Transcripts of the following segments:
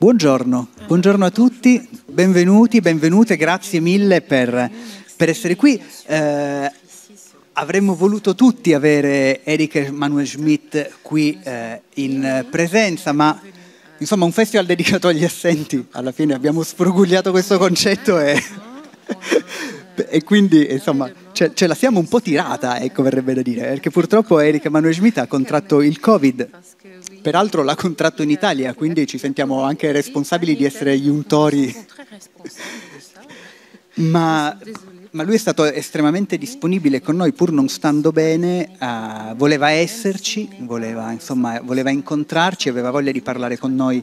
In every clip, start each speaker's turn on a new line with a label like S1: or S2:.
S1: Buongiorno, buongiorno a tutti, benvenuti, benvenute, grazie mille per, per essere qui. Eh, avremmo voluto tutti avere Eric Manuel Schmidt qui eh, in presenza, ma insomma un festival dedicato agli assenti, alla fine abbiamo sfrugugliato questo concetto e, e quindi insomma ce, ce, la siamo un po' tirata, ecco verrebbe da dire, perché purtroppo Eric Manuel Schmidt ha contratto il Covid Peraltro l'ha contratto in Italia, quindi ci sentiamo anche responsabili di essere iuntori. Ma, ma, lui è stato estremamente disponibile con noi, pur non stando bene, uh, voleva esserci, voleva, insomma, voleva incontrarci, aveva voglia di parlare con noi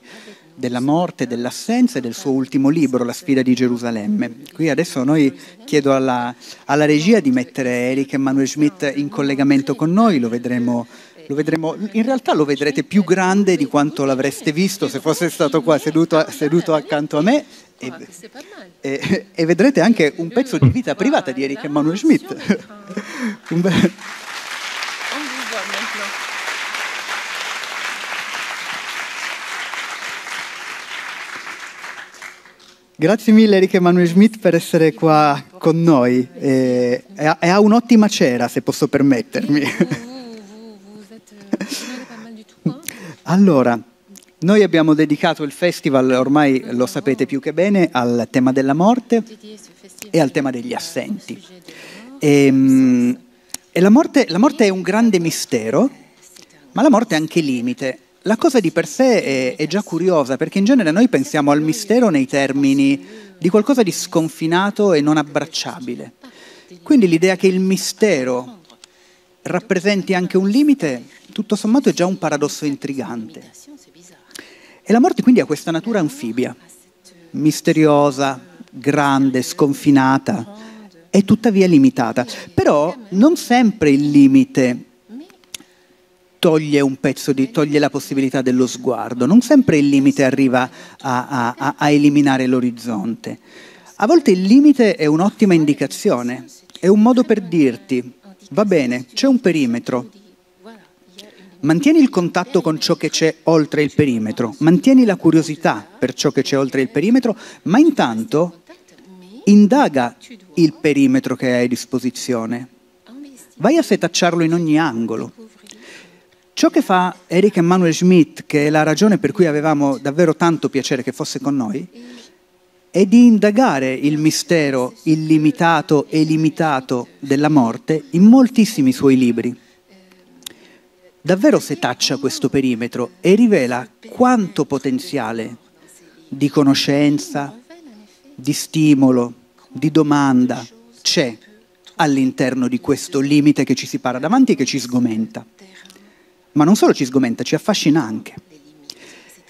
S1: della morte, dell'assenza e del suo ultimo libro, La sfida di Gerusalemme. Qui adesso noi chiedo alla, alla regia di mettere Eric Emanuele Schmidt in collegamento con noi, lo vedremo vedremo, in realtà lo vedrete più grande di quanto l'avreste visto se fosse stato qua seduto, seduto accanto a me e, e, e, vedrete anche un pezzo di vita privata di Eric Emanuel Schmidt. Grazie mille Enrico Emanuele Schmidt per essere qua con noi e, ha un'ottima cera se posso permettermi. Allora, noi abbiamo dedicato il festival, ormai lo sapete più che bene, al tema della morte e al tema degli assenti. E, ehm, e la, morte, la morte è un grande mistero, ma la morte è anche limite. La cosa di per sé è, è, già curiosa perché in genere noi pensiamo al mistero nei termini di qualcosa di sconfinato e non abbracciabile. Quindi l'idea che il mistero rappresenti anche un limite tutto sommato è già un paradosso intrigante. E la morte quindi ha questa natura anfibia, misteriosa, grande, sconfinata è tuttavia limitata. Però non sempre il limite toglie un pezzo di, toglie la possibilità dello sguardo, non sempre il limite arriva a, a, a eliminare l'orizzonte. A volte il limite è un'ottima indicazione, è un modo per dirti, va bene, c'è un perimetro, Mantieni il contatto con ciò che c'è oltre il perimetro, mantieni la curiosità per ciò che c'è oltre il perimetro, ma intanto indaga il perimetro che hai a disposizione. Vai a setacciarlo in ogni angolo. Ciò che fa Eric Emanuel Schmidt, che è la ragione per cui avevamo davvero tanto piacere che fosse con noi, è di indagare il mistero illimitato e limitato della morte in moltissimi suoi libri davvero setaccia questo perimetro e rivela quanto potenziale di conoscenza, di stimolo, di domanda c'è all'interno di questo limite che ci si para davanti e che ci sgomenta. Ma non solo ci sgomenta, ci affascina anche.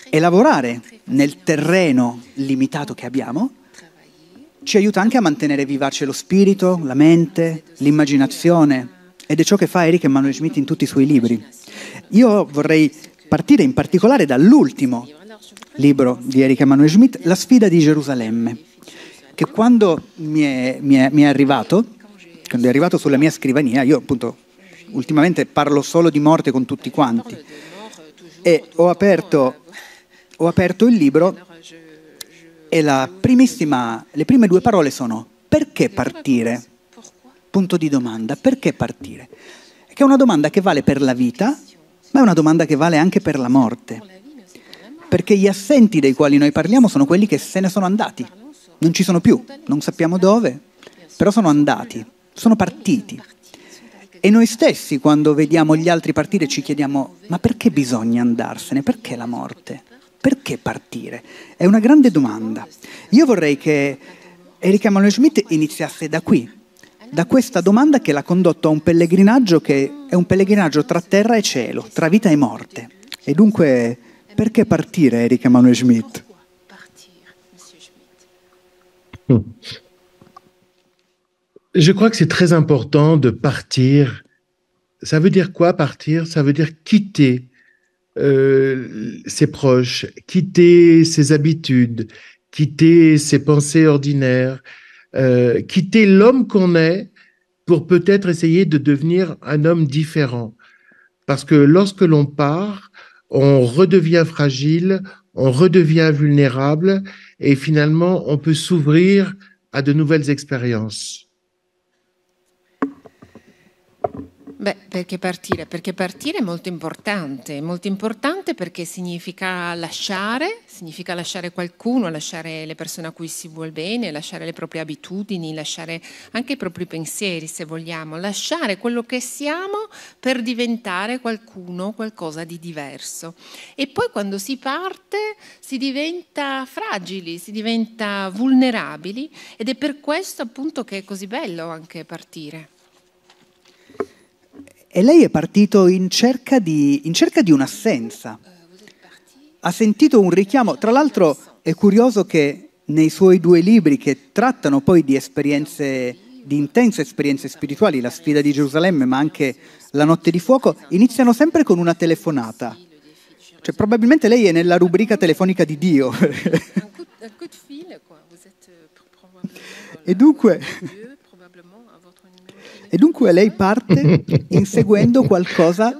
S1: E lavorare nel terreno limitato che abbiamo ci aiuta anche a mantenere vivace lo spirito, la mente, l'immaginazione, ed è ciò che fa Eric Emanuel Schmidt in tutti i suoi libri. Io vorrei partire in particolare dall'ultimo libro di Eric Emanuel Schmidt, La sfida di Gerusalemme, che quando mi è, mi, è, mi è, arrivato, quando è arrivato sulla mia scrivania, io appunto ultimamente parlo solo di morte con tutti quanti, e ho aperto, ho aperto il libro e le prime due parole sono perché partire? punto di domanda, perché partire? Che è una domanda che vale per la vita, ma è una domanda che vale anche per la morte. Perché gli assenti dei quali noi parliamo sono quelli che se ne sono andati, non ci sono più, non sappiamo dove, però sono andati, sono partiti. E noi stessi, quando vediamo gli altri partire, ci chiediamo: ma perché bisogna andarsene? Perché la morte? Perché partire? È una grande domanda. Io vorrei che Erika Manuel Schmidt iniziasse da qui, da questa domanda che l'ha condotto a un pellegrinaggio che è un pellegrinaggio tra terra e cielo, tra vita e morte. E dunque, perché partire, Eric Emanuel Schmidt?
S2: Mm. Je crois que c'est très important de partir. Ça veut dire quoi partir Ça veut dire quitter euh, ses proches, quitter ses habitudes, quitter ses pensées ordinaires, Euh, quitter l'homme qu'on est pour peut-être essayer de devenir un homme différent. Parce que lorsque l'on part, on redevient fragile, on redevient vulnérable et finalement on peut s'ouvrir à de nouvelles expériences.
S3: Beh, perché partire? Perché partire è molto importante, molto importante perché significa lasciare, significa lasciare qualcuno, lasciare le persone a cui si vuole bene, lasciare le proprie abitudini, lasciare anche i propri pensieri se vogliamo, lasciare quello che siamo per diventare qualcuno, qualcosa di diverso. E poi quando si parte si diventa fragili, si diventa vulnerabili ed è per questo appunto che è così bello anche partire.
S1: E lei è partito in cerca di, in cerca di un'assenza. Ha sentito un richiamo. Tra l'altro è curioso che nei suoi due libri che trattano poi di esperienze, di intense esperienze spirituali, la sfida di Gerusalemme ma anche la notte di fuoco, iniziano sempre con una telefonata. Cioè, probabilmente lei è nella rubrica telefonica di Dio. e dunque, E dunque lei parte inseguendo qualcosa.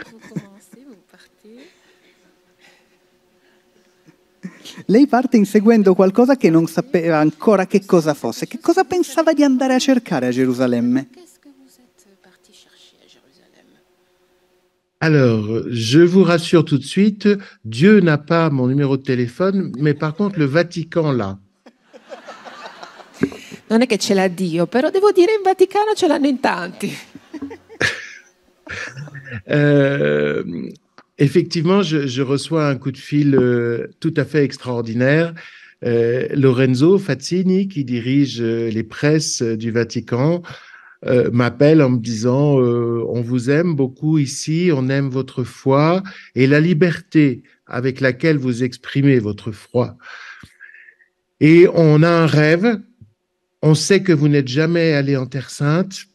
S1: lei parte inseguendo qualcosa che non sapeva ancora che cosa fosse. Che cosa pensava di andare a cercare a Gerusalemme?
S2: Alors, je vous rassure tout de suite, Dieu n'a pas mon numéro de téléphone, mais par contre, le Vatican l'a
S3: non Dieu Dio, je devo dire Vaticano ce l'hanno in tanti.
S2: Eh, effectivement, je, reçois un coup de fil euh, tout à fait extraordinaire. Euh, Lorenzo Fazzini, qui dirige euh, les presses du Vatican, m'appelle en me disant On vous aime beaucoup ici, on aime votre foi et la liberté avec laquelle vous exprimez votre foi. Et on a un rêve on sait que vous n'êtes jamais allé en Terre Sainte.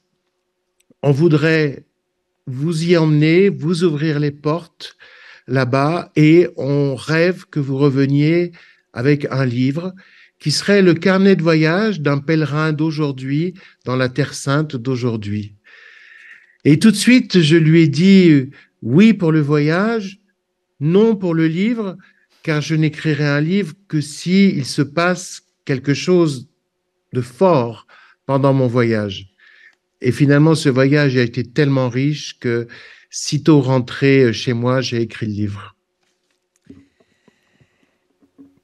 S2: On voudrait vous y emmener, vous ouvrir les portes là-bas et on rêve que vous reveniez avec un livre qui serait le carnet de voyage d'un pèlerin d'aujourd'hui dans la Terre Sainte d'aujourd'hui. Et tout de suite, je lui ai dit oui pour le voyage, non pour le livre, car je n'écrirai un livre que s'il il se passe quelque chose de fort pendant mon voyage. Et finalement, ce voyage a été tellement riche que, sitôt rentré chez moi, j'ai écrit le livre.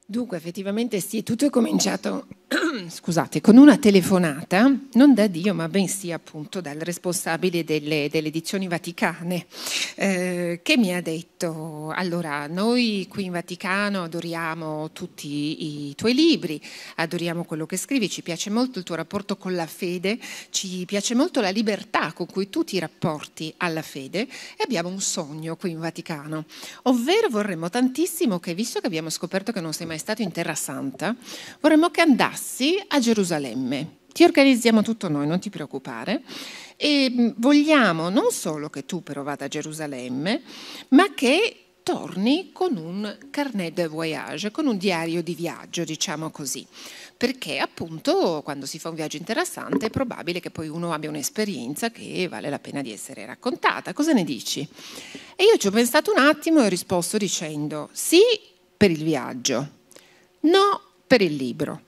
S3: Dunque, effectivement, si tout è cominciato, scusate, con una telefonata, non da Dio, ma bensì appunto dal responsabile delle, delle edizioni vaticane, qui' eh, che mi Perfetto, allora noi qui in Vaticano adoriamo tutti i tuoi libri, adoriamo quello che scrivi, ci piace molto il tuo rapporto con la fede, ci piace molto la libertà con cui tu ti rapporti alla fede e abbiamo un sogno qui in Vaticano, ovvero vorremmo tantissimo che, visto che abbiamo scoperto che non sei mai stato in Terra Santa, vorremmo che andassi a Gerusalemme. Ti organizziamo tutto noi, non ti preoccupare e mm, vogliamo non solo che tu però vada a Gerusalemme, ma che torni con un carnet de voyage, con un diario di viaggio, diciamo così, perché appunto quando si fa un viaggio interessante è probabile che poi uno abbia un'esperienza che vale la pena di essere raccontata. Cosa ne dici? E io ci ho pensato un attimo e ho risposto dicendo sì per il viaggio, no per il libro.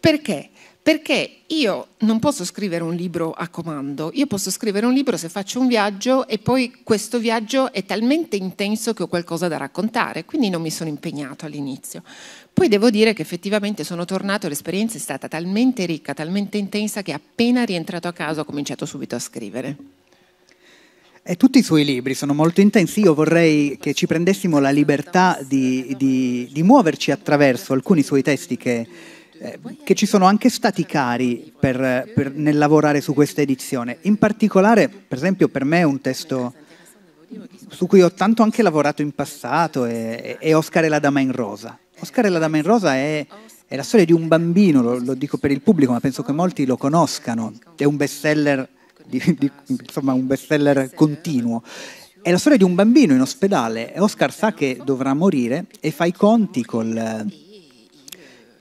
S3: Perché? Perché io non posso scrivere un libro a comando, io posso scrivere un libro se faccio un viaggio e poi questo viaggio è talmente intenso che ho qualcosa da raccontare, quindi non mi sono impegnato all'inizio. Poi devo dire che effettivamente sono tornato e l'esperienza è stata talmente ricca, talmente intensa che appena rientrato a casa ho cominciato subito a scrivere.
S1: E eh, tutti i suoi libri sono molto intensi, io vorrei che ci prendessimo la libertà di, di, di muoverci attraverso alcuni suoi testi che eh, che ci sono anche stati cari per, per, nel lavorare su questa edizione. In particolare, per esempio, per me è un testo su cui ho tanto anche lavorato in passato è, è Oscar e la Dama in Rosa. Oscar e la Dama in Rosa è, è la storia di un bambino, lo, lo, dico per il pubblico, ma penso che molti lo conoscano, è un bestseller, di, di, insomma un bestseller continuo. È la storia di un bambino in ospedale e Oscar sa che dovrà morire e fa i conti col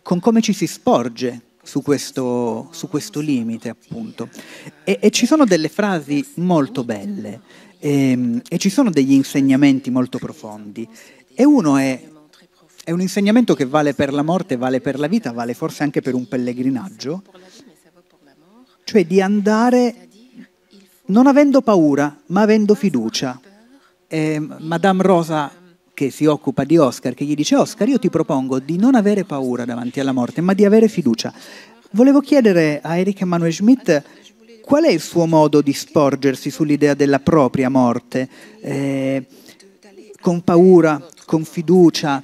S1: con come ci si sporge su questo, su questo limite, appunto. E, e, ci sono delle frasi molto belle e, ehm, e, ci sono degli insegnamenti molto profondi. E uno è, è un insegnamento che vale per la morte, vale per la vita, vale forse anche per un pellegrinaggio, cioè di andare non avendo paura, ma avendo fiducia. Eh, Madame Rosa che si occupa di Oscar, che gli dice Oscar, io ti propongo di non avere paura davanti alla morte, ma di avere fiducia. Volevo chiedere a Eric Emanuel Schmidt qual è il suo modo di sporgersi sull'idea della propria morte, eh, con paura, con fiducia,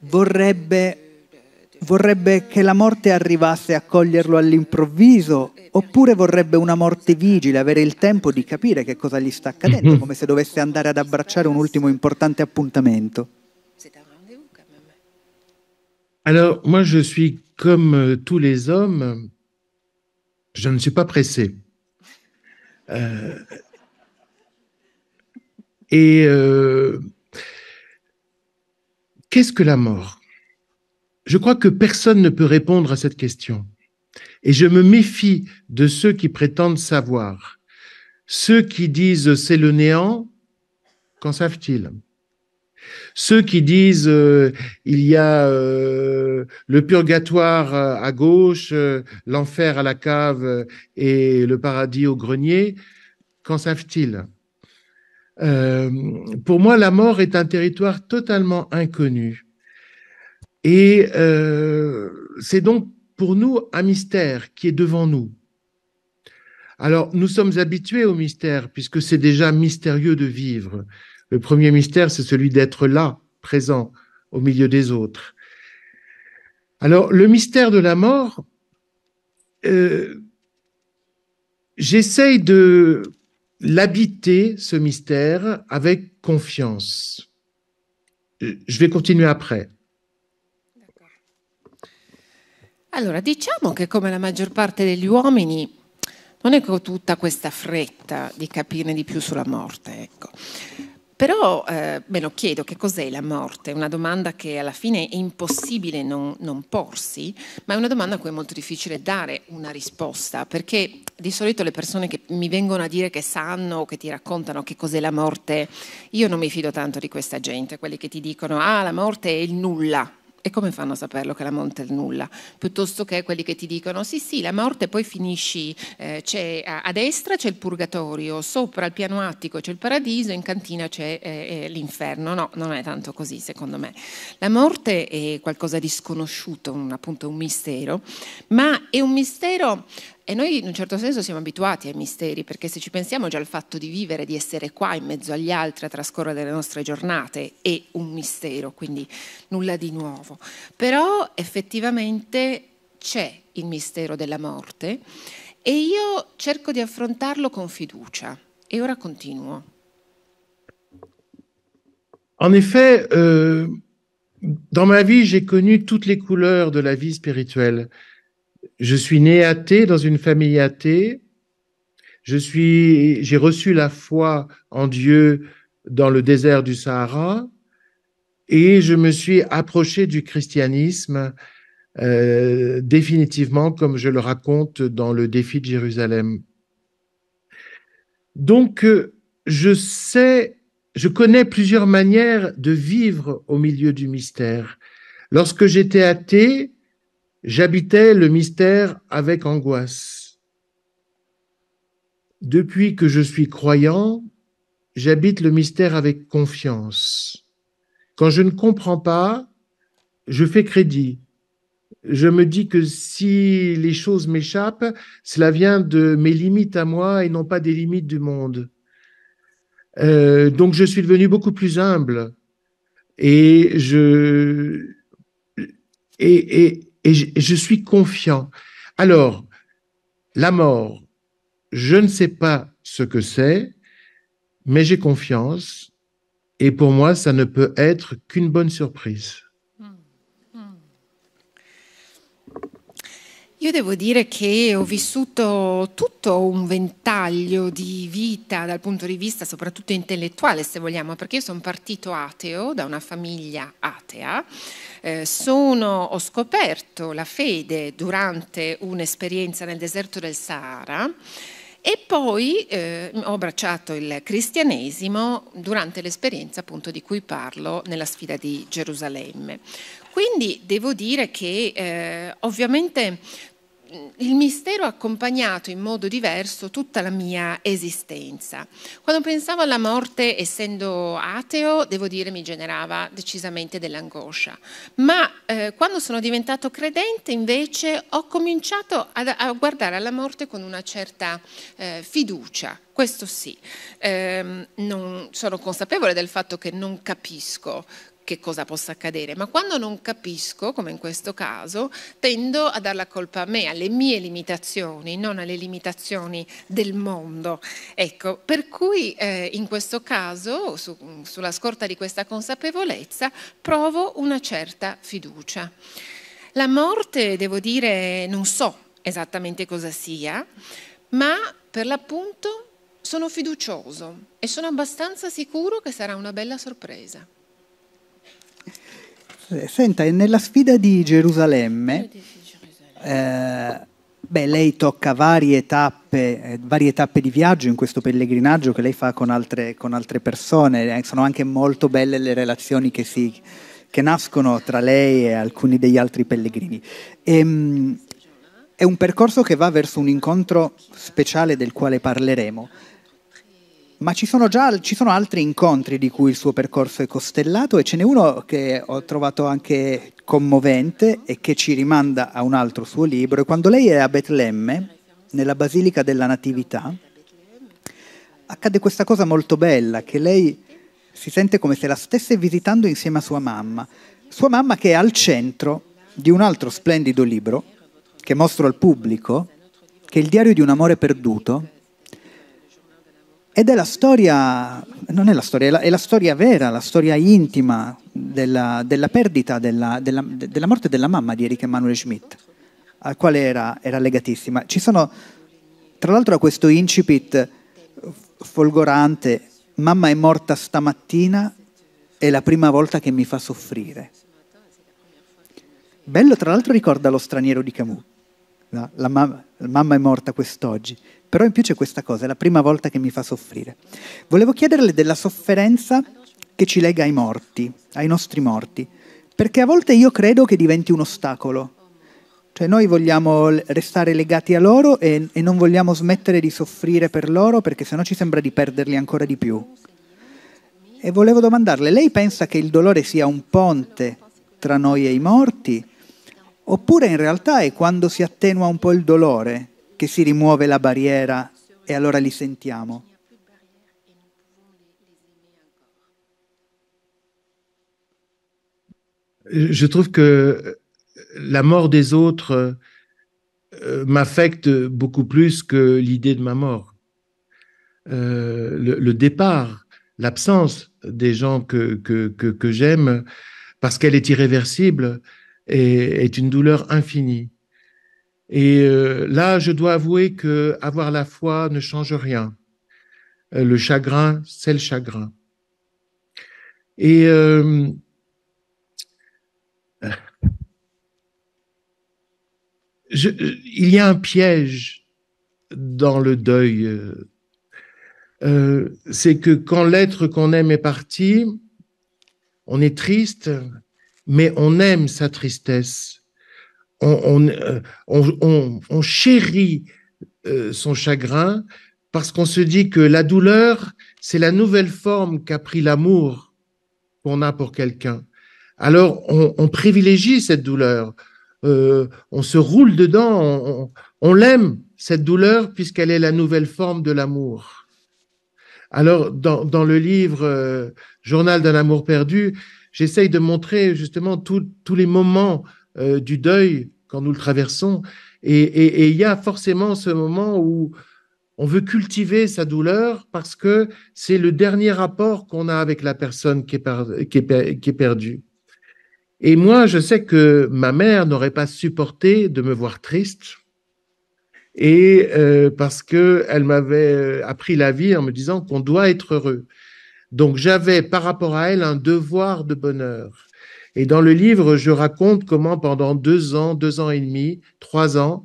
S1: vorrebbe Vorrebbe che la morte arrivasse a coglierlo all'improvviso, oppure vorrebbe una morte vigile, avere il tempo di capire che cosa gli sta accadendo, mhm. come se dovesse andare ad abbracciare un ultimo importante appuntamento.
S2: Allora, moi, je suis comme euh, tous les hommes, je ne suis pas pressé. Euh, et euh, qu'est-ce que la mort Je crois que personne ne peut répondre à cette question. Et je me méfie de ceux qui prétendent savoir. Ceux qui disent c'est le néant, qu'en savent-ils Ceux qui disent euh, il y a euh, le purgatoire euh, à gauche, l'enfer à la cave et le paradis au grenier, qu'en savent-ils Pour moi, la mort est un territoire totalement inconnu. Et euh, c'est donc pour nous un mystère qui est devant nous. Alors, nous sommes habitués au mystère, puisque c'est déjà mystérieux de vivre. Le premier mystère, c'est celui d'être là, présent, au milieu des autres. Alors, le mystère de la mort, euh, j'essaye de l'habiter, ce mystère, avec confiance. Euh, je vais continuer après.
S3: Allora, diciamo che come la maggior parte degli uomini non è che tutta questa fretta di capirne di più sulla morte, ecco. Però eh, me lo chiedo, che cos'è la morte? Una domanda che alla fine è impossibile non, non, porsi, ma è una domanda a cui è molto difficile dare una risposta, perché di solito le persone che mi vengono a dire che sanno o che ti raccontano che cos'è la morte, io non mi fido tanto di questa gente, quelli che ti dicono ah la morte è il nulla, e come fanno a saperlo che la morte è il nulla? Piuttosto che quelli che ti dicono sì sì, la morte poi finisci, eh, a, a, destra c'è il purgatorio, sopra al piano attico c'è il paradiso, in cantina c'è eh, eh, l'inferno. No, non è tanto così secondo me. La morte è qualcosa di sconosciuto, un, appunto un mistero, ma è un mistero e noi in un certo senso siamo abituati ai misteri, perché se ci pensiamo già il fatto di vivere, di essere qua in mezzo agli altri, a trascorrere le nostre giornate, è un mistero, quindi nulla di nuovo. Però effettivamente c'è il mistero della morte e io cerco di affrontarlo con fiducia. E ora continuo.
S2: En effet, euh, dans ma vie, j'ai connu toutes les couleurs de la vie spirituelle. Je suis né athée dans une famille athée. Je suis, j'ai reçu la foi en Dieu dans le désert du Sahara et je me suis approché du christianisme euh, définitivement, comme je le raconte dans le défi de Jérusalem. Donc, euh, je sais, je connais plusieurs manières de vivre au milieu du mystère. Lorsque j'étais athée, J'habitais le mystère avec angoisse. Depuis que je suis croyant, j'habite le mystère avec confiance. Quand je ne comprends pas, je fais crédit. Je me dis que si les choses m'échappent, cela vient de mes limites à moi et non pas des limites du monde. Euh, donc je suis devenu beaucoup plus humble et je et, et je, suis confiant. Alors, la mort, je ne sais pas ce que c'est, mais j'ai confiance et pour moi, ça ne peut être qu'une bonne surprise.
S3: Io devo dire che ho vissuto tutto un ventaglio di vita dal punto di vista soprattutto intellettuale, se vogliamo, perché io sono partito ateo da una famiglia atea, eh, sono, ho scoperto la fede durante un'esperienza nel deserto del Sahara. E poi eh, ho abbracciato il cristianesimo durante l'esperienza appunto di cui parlo nella sfida di Gerusalemme. Quindi devo dire che eh, ovviamente mm, il mistero ha accompagnato in modo diverso tutta la mia esistenza. Quando pensavo alla morte, essendo ateo, devo dire mi generava decisamente dell'angoscia, ma eh, quando sono diventato credente invece ho cominciato a, a guardare alla morte con una certa eh, fiducia, questo sì, eh, non, sono consapevole del fatto che non capisco che cosa possa accadere, ma quando non capisco, come in questo caso, tendo a dar la colpa a me, alle mie limitazioni, non alle limitazioni del mondo. Ecco, per cui eh, in questo caso, su, sulla scorta di questa consapevolezza, provo una certa fiducia. La morte, devo dire, non so esattamente cosa sia, ma per l'appunto sono fiducioso e sono abbastanza sicuro che sarà una bella sorpresa.
S1: Eh, senta, nella sfida di Gerusalemme, eh, beh, lei tocca varie tappe, eh, varie tappe, di viaggio in questo pellegrinaggio che lei fa con altre, con altre persone, eh, sono anche molto belle le relazioni che, si, che, nascono tra lei e alcuni degli altri pellegrini. E, ehm, è un percorso che va verso un incontro speciale del quale parleremo. Ma ci sono già ci sono altri incontri di cui il suo percorso è costellato e ce n'è uno che ho trovato anche commovente e che ci rimanda a un altro suo libro. E quando lei è a Betlemme, nella Basilica della Natività, accade questa cosa molto bella, che lei si sente come se la stesse visitando insieme a sua mamma. Sua mamma che è al centro di un altro splendido libro che mostro al pubblico, che è il diario di un amore perduto ed è la storia, non è la storia, è la, è la storia vera, la storia intima della, della perdita, della, della, della, morte della mamma di Eric Emanuele Schmidt, al quale era, era legatissima. Ci sono, tra l'altro, questo incipit folgorante, mamma è morta stamattina, è la prima volta che mi fa soffrire. Bello, tra l'altro, ricorda lo straniero di Camus. No? La, mamma, la mamma è morta quest'oggi, però in più c'è questa cosa, è la prima volta che mi fa soffrire. Volevo chiederle della sofferenza che ci lega ai morti, ai nostri morti, perché a volte io credo che diventi un ostacolo. Cioè noi vogliamo restare legati a loro e, e non vogliamo smettere di soffrire per loro perché sennò ci sembra di perderli ancora di più. E volevo domandarle, lei pensa che il dolore sia un ponte tra noi e i morti? Oppure in realtà è quando si attenua un po' il dolore che si rimuove la barrière, et alors les sentiamo.
S2: Je trouve que la mort des autres euh, m'affecte beaucoup plus que l'idée de ma mort. Euh, le, départ, l'absence des gens que, que, j'aime, parce qu'elle est irréversible, est une douleur infinie. Et euh, là, je dois avouer que avoir la foi ne change rien. Euh, le chagrin, c'est le chagrin. Et euh, je, il y a un piège dans le deuil. c'est que quand l'être qu'on aime est parti, on est triste, mais on aime sa tristesse euh, on, chérit euh, son chagrin parce qu'on se dit que la douleur, c'est la nouvelle forme qu'a pris l'amour qu'on a pour quelqu'un. Alors, on, privilégie cette douleur, euh, on se roule dedans, on, l'aime, cette douleur, puisqu'elle est la nouvelle forme de l'amour. Alors, dans, le livre Journal d'un amour perdu, j'essaye de montrer justement tous les moments euh, du deuil quand nous le traversons. Et il y a forcément ce moment où on veut cultiver sa douleur parce que c'est le dernier rapport qu'on a avec la personne qui est, perdue. Et moi, je sais que ma mère n'aurait pas supporté de me voir triste. Et euh, parce que m'avait euh, appris la vie en me disant qu'on doit être heureux. Donc j'avais par rapport à elle un devoir de bonheur. Et dans le livre, je raconte comment pendant deux ans, deux ans et demi, trois ans,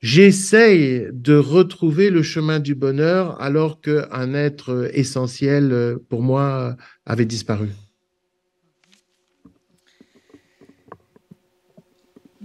S2: j'essaye de retrouver le chemin du bonheur alors qu'un être essentiel pour moi avait disparu.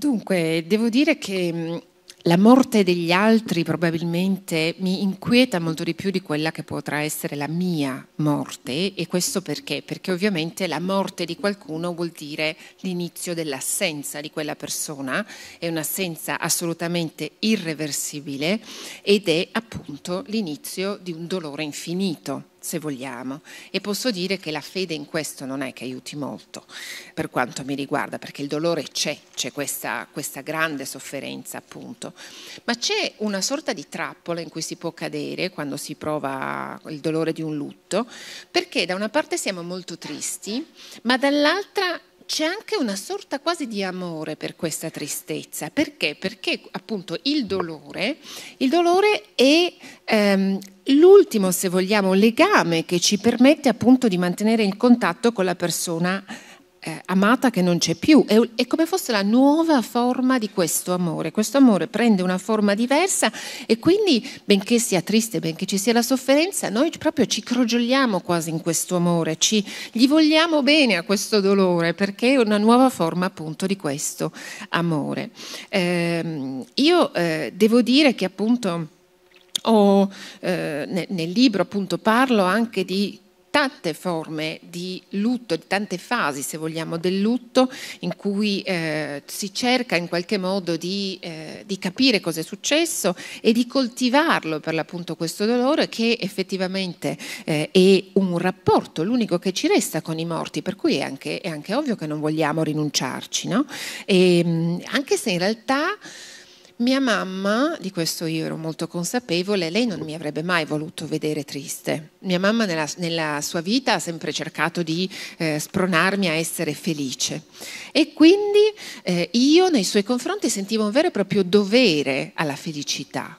S3: je devo dire que... la morte degli altri probabilmente mi inquieta molto di più di quella che potrà essere la mia morte e questo perché? Perché ovviamente la morte di qualcuno vuol dire l'inizio dell'assenza di quella persona, è un'assenza assolutamente irreversibile ed è appunto l'inizio di un dolore infinito se vogliamo. E posso dire che la fede in questo non è che aiuti molto, per quanto mi riguarda, perché il dolore c'è, c'è questa, questa grande sofferenza appunto. Ma c'è una sorta di trappola in cui si può cadere quando si prova il dolore di un lutto, perché da una parte siamo molto tristi, ma dall'altra c'è anche una sorta quasi di amore per questa tristezza. Perché? Perché appunto il dolore, il dolore è ehm, l'ultimo, se vogliamo, legame che ci permette appunto di mantenere il contatto con la persona eh, amata che non c'è più, è, è, come fosse la nuova forma di questo amore. Questo amore prende una forma diversa e quindi, benché sia triste, benché ci sia la sofferenza, noi proprio ci crogioliamo quasi in questo amore, ci, gli vogliamo bene a questo dolore perché è una nuova forma appunto di questo amore. Eh, io eh, devo dire che appunto... Ho, eh, nel, nel libro appunto parlo anche di tante forme di lutto, di tante fasi, se vogliamo, del lutto, in cui eh, si cerca in qualche modo di, eh, di capire cosa è successo e di coltivarlo per l'appunto questo dolore che effettivamente eh, è un rapporto, l'unico che ci resta con i morti, per cui è anche, è anche ovvio che non vogliamo rinunciarci, no? e, ehm, anche se in realtà... Mia mamma, di questo io ero molto consapevole, lei non mi avrebbe mai voluto vedere triste. Mia mamma nella, nella sua vita ha sempre cercato di eh, spronarmi a essere felice e quindi eh, io nei suoi confronti sentivo un vero e proprio dovere alla felicità.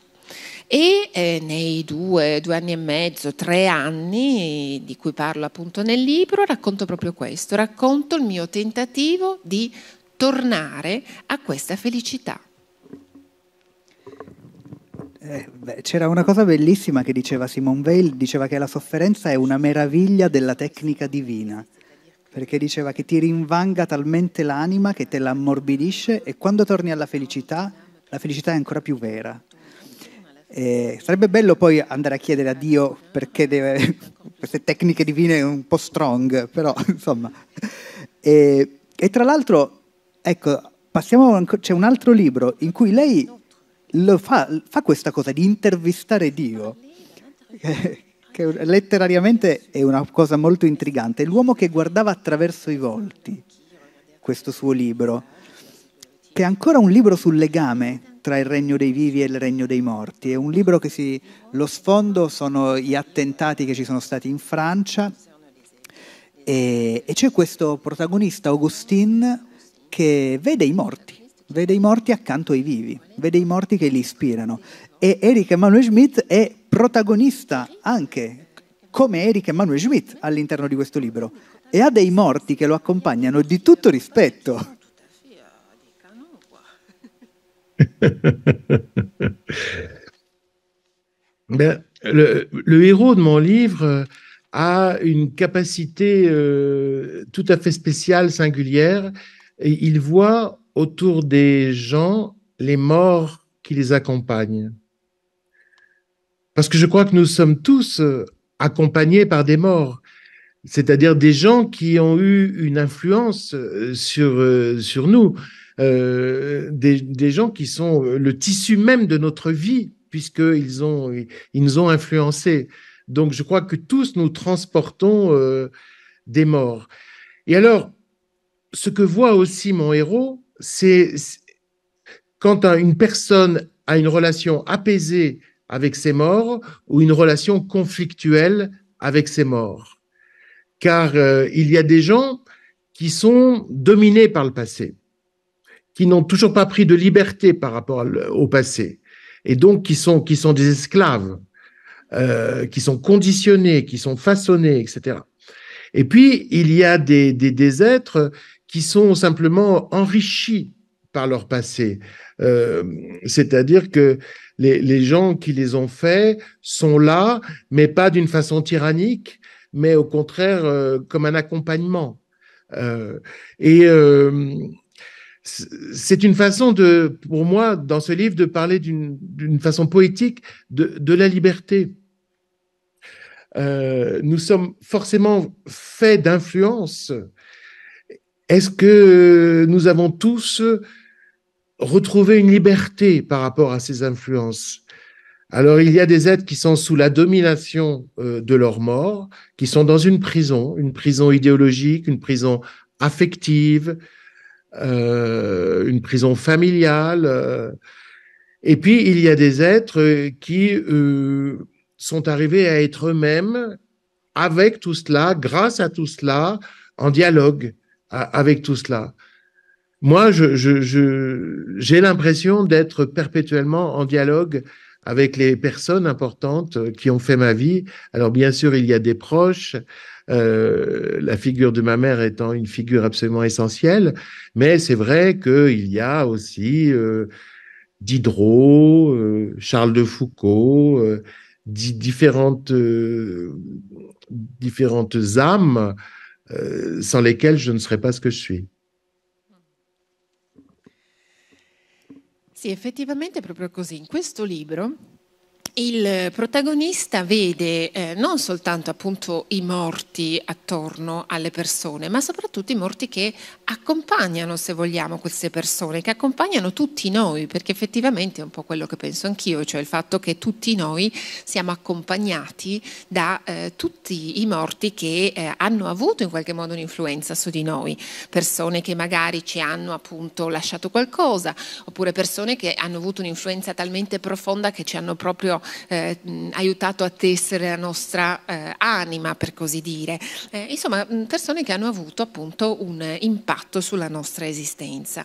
S3: E eh, nei due, due anni e mezzo, tre anni di cui parlo appunto nel libro, racconto proprio questo, racconto il mio tentativo di tornare a questa felicità.
S1: Eh, beh, c'era una cosa bellissima che diceva Simone Veil, diceva che la sofferenza è una meraviglia della tecnica divina, perché diceva che ti rinvanga talmente l'anima che te la ammorbidisce e quando torni alla felicità, la felicità è ancora più vera. Eh, sarebbe bello poi andare a chiedere a Dio perché deve, queste tecniche divine un po' strong, però insomma. Eh, e tra l'altro, ecco, passiamo, c'è un altro libro in cui lei fa, fa, questa cosa di intervistare Dio, che, che letterariamente è una cosa molto intrigante. L'uomo che guardava attraverso i volti, questo suo libro, che è ancora un libro sul legame tra il regno dei vivi e il regno dei morti. È un libro che si, lo sfondo sono gli attentati che ci sono stati in Francia e, e c'è questo protagonista, Augustin, che vede i morti vede i morti accanto ai vivi, vede i morti che li ispirano. E Eric Emanuel Schmidt è protagonista anche come Eric Emanuel Schmidt all'interno di questo libro e ha dei morti che lo accompagnano di tutto rispetto.
S2: ben, le, le, héros de mon livre a une capacité euh, tout à fait spéciale, singulière. Et il voit autour des gens les morts qui les accompagnent. Parce que je crois que nous sommes tous euh, accompagnés par des morts, c'est-à-dire des gens qui ont eu une influence euh, sur, euh, sur nous, des, gens qui sont le tissu même de notre vie, puisqu'ils ont, ils nous ont influencés. Donc je crois que tous nous transportons des morts. Et alors, ce que voit aussi mon héros, c'est quand une personne a une relation apaisée avec ses morts ou une relation conflictuelle avec ses morts. Car euh, il y a des gens qui sont dominés par le passé, qui n'ont toujours pas pris de liberté par rapport au passé, et donc qui sont, des esclaves, euh, qui sont conditionnés, qui sont façonnés, etc. Et puis, il y a des, des êtres qui sont simplement enrichis par leur passé. Euh, c'est-à-dire que les, gens qui les ont faits sont là, mais pas d'une façon tyrannique, mais au contraire euh, comme un accompagnement. Euh, et c'est une façon de, pour moi, dans ce livre, de parler d'une façon poétique de, de la liberté. nous sommes forcément faits d'influence. Est-ce que nous avons tous retrouvé une liberté par rapport à ces influences alors il y a des êtres qui sont sous la domination euh, de leur mort, qui sont dans une prison, une prison idéologique, une prison affective, euh, une prison familiale. Euh. Et puis il y a des êtres qui sont arrivés à être eux-mêmes avec tout cela, grâce à tout cela, en dialogue avec tout cela. Moi, j'ai l'impression d'être perpétuellement en dialogue avec les personnes importantes qui ont fait ma vie. Alors bien sûr, il y a des proches, euh, la figure de ma mère étant une figure absolument essentielle, mais c'est vrai qu'il y a aussi euh, Diderot, euh, Charles de Foucault, différentes, différentes âmes euh, sans lesquelles je ne serais pas ce que je suis.
S3: Sì, effettivamente è proprio così. In questo libro il protagonista vede eh, non soltanto appunto, i morti attorno alle persone, ma soprattutto i morti che accompagnano, se vogliamo, queste persone, che accompagnano tutti noi, perché effettivamente è un po' quello che penso anch'io, cioè il fatto che tutti noi siamo accompagnati da eh, tutti i morti che eh, hanno avuto in qualche modo un'influenza su di noi, persone che magari ci hanno appunto lasciato qualcosa, oppure persone che hanno avuto un'influenza talmente profonda che ci hanno proprio eh, aiutato a tessere la nostra eh, anima, per così dire. Eh, insomma, persone che hanno avuto appunto un impatto impatto sulla nostra esistenza.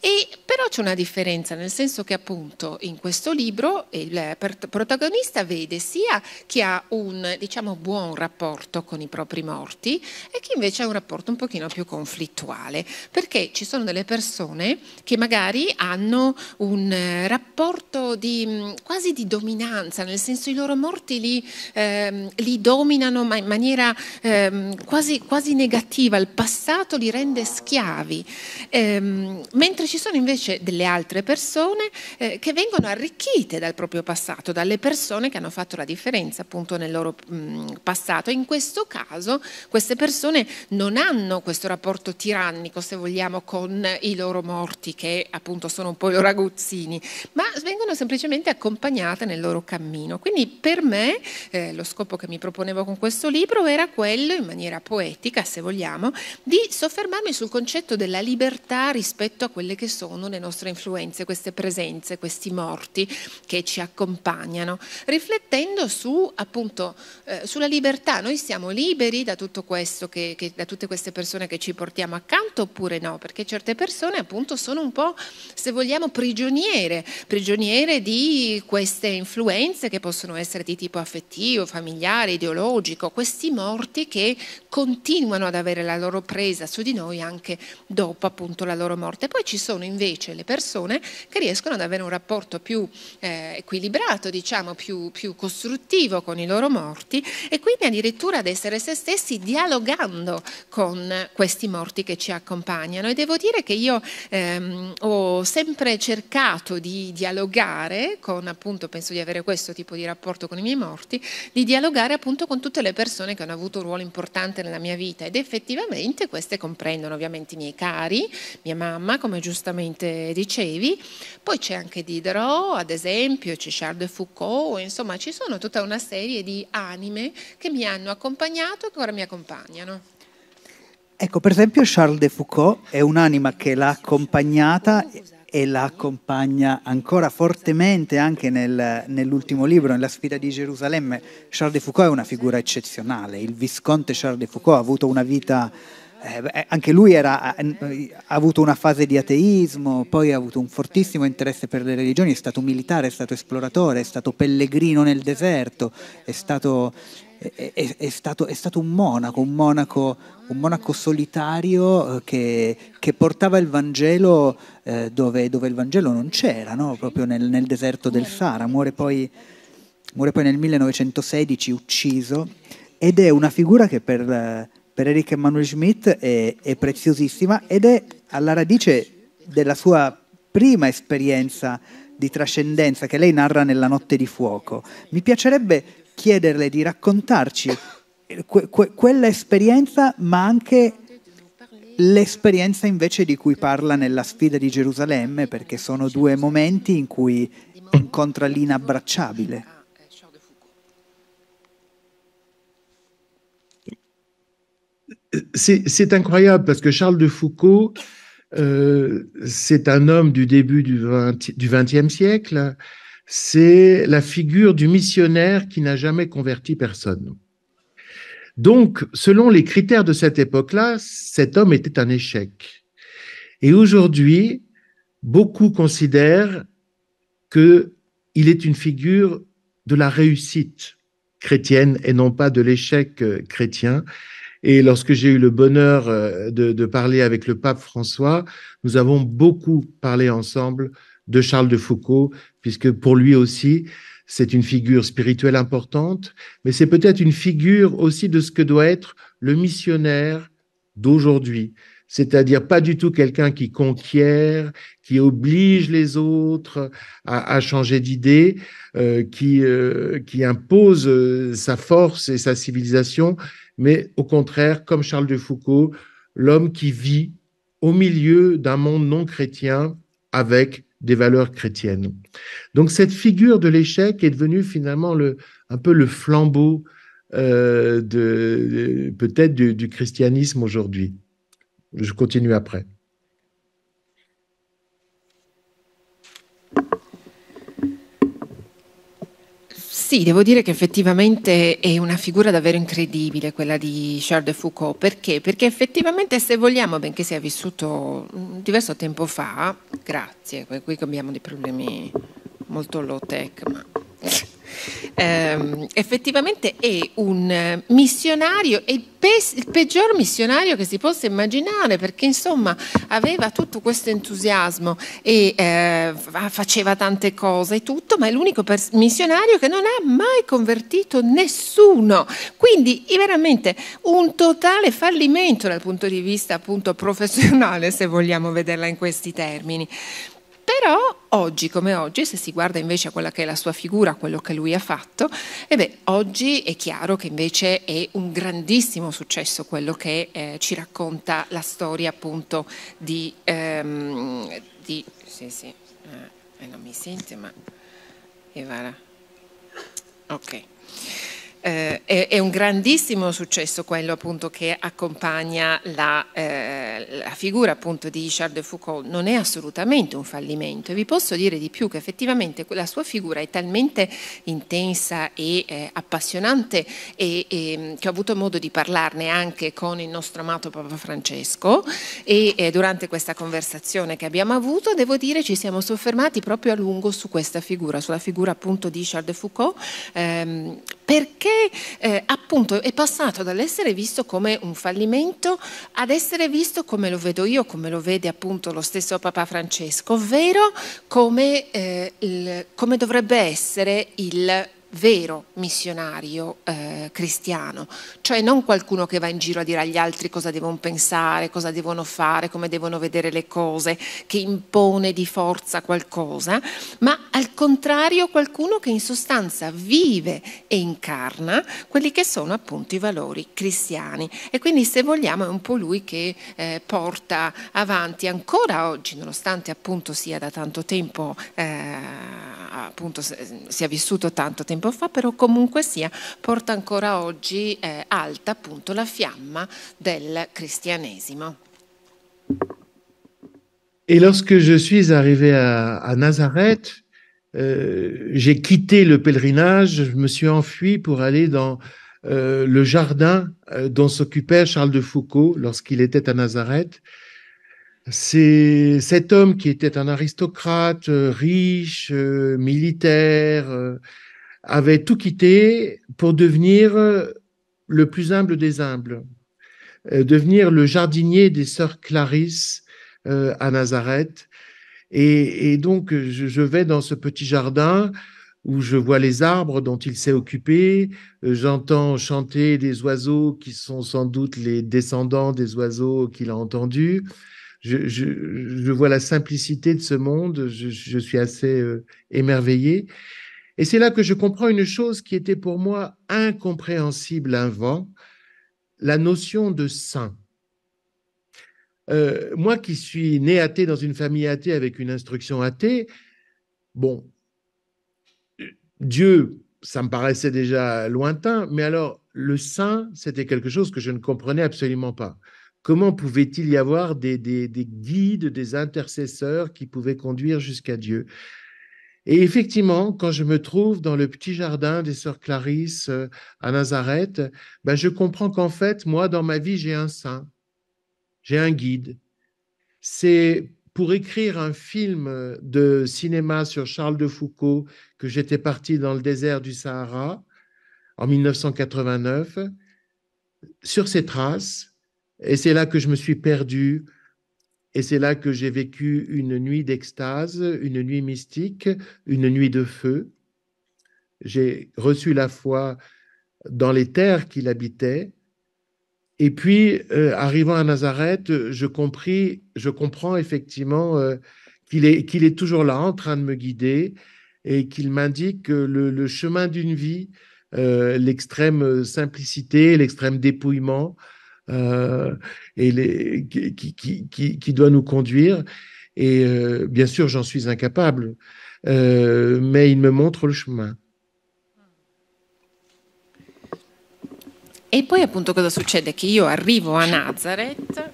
S3: E però c'è una differenza, nel senso che appunto in questo libro il protagonista vede sia chi ha un diciamo, buon rapporto con i propri morti e chi invece ha un rapporto un pochino più conflittuale, perché ci sono delle persone che magari hanno un eh, rapporto di, mm, quasi di dominanza, nel senso i loro morti li, ehm, li dominano ma in maniera ehm, quasi, quasi negativa, il passato li rende schiavi schiavi, ehm, mentre ci sono invece delle altre persone eh, che vengono arricchite dal proprio passato, dalle persone che hanno fatto la differenza appunto nel loro mh, passato. In questo caso queste persone non hanno questo rapporto tirannico, se vogliamo, con i loro morti, che appunto sono un po' i loro aguzzini, ma vengono semplicemente accompagnate nel loro cammino. Quindi per me eh, lo scopo che mi proponevo con questo libro era quello, in maniera poetica, se vogliamo, di soffermarmi sul concetto della libertà rispetto a quelle che sono le nostre influenze, queste presenze, questi morti che ci accompagnano, riflettendo su, appunto, eh, sulla libertà. Noi siamo liberi da tutto questo, che, che, da tutte queste persone che ci portiamo accanto oppure no? Perché certe persone appunto sono un po', se vogliamo, prigioniere, prigioniere di queste influenze che possono essere di tipo affettivo, familiare, ideologico, questi morti che continuano ad avere la loro presa su di noi anche anche dopo appunto la loro morte. Poi ci sono invece le persone che riescono ad avere un rapporto più eh, equilibrato, diciamo più, più costruttivo con i loro morti e quindi addirittura ad essere se stessi dialogando con questi morti che ci accompagnano. E devo dire che io ehm, ho sempre cercato di dialogare con, appunto, penso di avere questo tipo di rapporto con i miei morti, di dialogare appunto con tutte le persone che hanno avuto un ruolo importante nella mia vita ed effettivamente queste comprendono ovviamente veramente i miei cari, mia mamma, come giustamente dicevi. Poi c'è anche Diderot, ad esempio, c'è Charles de Foucault, insomma ci sono tutta una serie di anime che mi hanno accompagnato e che ora mi accompagnano.
S1: Ecco, per esempio Charles de Foucault è un'anima che l'ha accompagnata e la accompagna ancora fortemente anche nel, nell'ultimo libro, nella sfida di Gerusalemme. Charles de Foucault è una figura eccezionale, il visconte Charles de Foucault ha avuto una vita eh, eh, anche lui era, eh, ha, avuto una fase di ateismo, poi ha avuto un fortissimo interesse per le religioni, è stato militare, è stato esploratore, è stato pellegrino nel deserto, è stato, è, è, è stato, stato un, monaco, un monaco, un monaco, solitario che, che portava il Vangelo dove, dove, il Vangelo non c'era, no? proprio nel, nel, deserto del Sahara. Muore poi, muore poi nel 1916 ucciso ed è una figura che per per Eric Emanuel Schmidt è, è preziosissima ed è alla radice della sua prima esperienza di trascendenza che lei narra nella Notte di Fuoco. Mi piacerebbe chiederle di raccontarci que- que- quella esperienza, ma anche l'esperienza invece di cui parla nella sfida di Gerusalemme, perché sono due momenti in cui incontra
S2: l'inabbracciabile. c'est incroyable parce que Charles de Foucault, euh, c'est un homme du début du XXe siècle. C'est la figure du missionnaire qui n'a jamais converti personne. Donc, selon les critères de cette époque-là, cet homme était un échec. Et aujourd'hui, beaucoup considèrent qu'il est une figure de la réussite chrétienne et non pas de l'échec euh, chrétien. Et lorsque j'ai eu le bonheur euh, de, parler avec le pape François, nous avons beaucoup parlé ensemble de Charles de Foucault, puisque pour lui aussi, c'est une figure spirituelle importante, mais c'est peut-être une figure aussi de ce que doit être le missionnaire d'aujourd'hui. C'est-à-dire pas du tout quelqu'un qui conquiert, qui oblige les autres à, changer d'idée, euh, qui, euh, qui impose sa force et sa civilisation, mais au contraire, comme Charles de Foucault, l'homme qui vit au milieu d'un monde non chrétien avec des valeurs chrétiennes. Donc cette figure de l'échec est devenue finalement un peu le flambeau euh, de, peut-être du christianisme aujourd'hui. Je continue après.
S3: Sì, devo dire che effettivamente è una figura davvero incredibile quella di Charles de Foucault. Perché? Perché effettivamente se vogliamo, benché sia vissuto mm, diverso tempo fa, grazie, qui abbiamo dei problemi molto low tech, ma eh, effettivamente è un eh, missionario, è il, pe- il, peggior missionario che si possa immaginare, perché insomma aveva tutto questo entusiasmo e eh, faceva tante cose e tutto, ma è l'unico pers- missionario che non ha mai convertito nessuno. Quindi è veramente un totale fallimento dal punto di vista appunto professionale, se vogliamo vederla in questi termini. Però oggi come oggi, se si guarda invece a quella che è la sua figura, a quello che lui ha fatto, e eh beh, oggi è chiaro che invece è un grandissimo successo quello che eh, ci racconta la storia appunto di... Ehm, di sì, sì, eh, eh non mi sente ma... Evara. Ok. Eh, è, è, un grandissimo successo quello appunto che accompagna la, eh, la, figura appunto di Charles de Foucault, non è assolutamente un fallimento e vi posso dire di più che effettivamente la sua figura è talmente intensa e eh, appassionante e, e, che ho avuto modo di parlarne anche con il nostro amato Papa Francesco e eh, durante questa conversazione che abbiamo avuto devo dire ci siamo soffermati proprio a lungo su questa figura, sulla figura appunto di Charles de Foucault ehm, perché eh, appunto è passato dall'essere visto come un fallimento ad essere visto come lo vedo io, come lo vede appunto lo stesso Papa Francesco, ovvero come, eh, il, come dovrebbe essere il vero missionario eh, cristiano, cioè non qualcuno che va in giro a dire agli altri cosa devono pensare, cosa devono fare, come devono vedere le cose, che impone di forza qualcosa, ma al contrario qualcuno che in sostanza vive e incarna quelli che sono appunto i valori cristiani. E quindi se vogliamo è un po' lui che eh, porta avanti ancora oggi, nonostante appunto sia da tanto tempo, eh, appunto sia vissuto tanto tempo tempo fa, però comunque sia porta ancora oggi eh, alta la fiamma del cristianesimo.
S2: Et lorsque je suis arrivé à, Nazareth, euh, j'ai quitté le pèlerinage, je me suis enfui pour aller dans euh, le jardin euh, dont s'occupait Charles de Foucault lorsqu'il était à Nazareth. C'est cet homme qui était un aristocrate, riche, militaire, avait tout quitté pour devenir le plus humble des humbles, euh, devenir le jardinier des sœurs Clarisse euh, à Nazareth. Et, donc, je, vais dans ce petit jardin où je vois les arbres dont il s'est occupé, euh, j'entends chanter des oiseaux qui sont sans doute les descendants des oiseaux qu'il a entendus. Je, vois la simplicité de ce monde, je, suis assez émerveillé. Et c'est là que je comprends une chose qui était pour moi incompréhensible avant, la notion de saint. Euh, moi qui suis né athée dans une famille athée avec une instruction athée, bon, Dieu, ça me paraissait déjà lointain, mais alors le saint, c'était quelque chose que je ne comprenais absolument pas. Comment pouvait-il y avoir des guides, des intercesseurs qui pouvaient conduire jusqu'à Dieu et effectivement, quand je me trouve dans le petit jardin des sœurs Clarisse euh, à Nazareth, ben, je comprends qu'en fait, moi, dans ma vie, j'ai un saint, j'ai un guide. C'est pour écrire un film euh, de cinéma sur Charles de Foucault que j'étais parti dans le désert du Sahara en 1989, sur ses traces, et c'est là que je me suis perdu et c'est là que j'ai vécu une nuit d'extase, une nuit mystique, une nuit de feu. J'ai reçu la foi dans les terres qu'il habitait. Et puis, euh, arrivant à Nazareth, je, comprends effectivement euh, qu'il est, toujours là en train de me guider et qu'il m'indique le, le, chemin d'une vie, euh, l'extrême simplicité, l'extrême dépouillement, euh, et qui, qui, qui, qui, doit nous conduire. Et euh, bien sûr, j'en suis incapable, euh, mais il me montre le chemin.
S3: Et poi appunto cosa succede? Che io arrivo a Nazareth,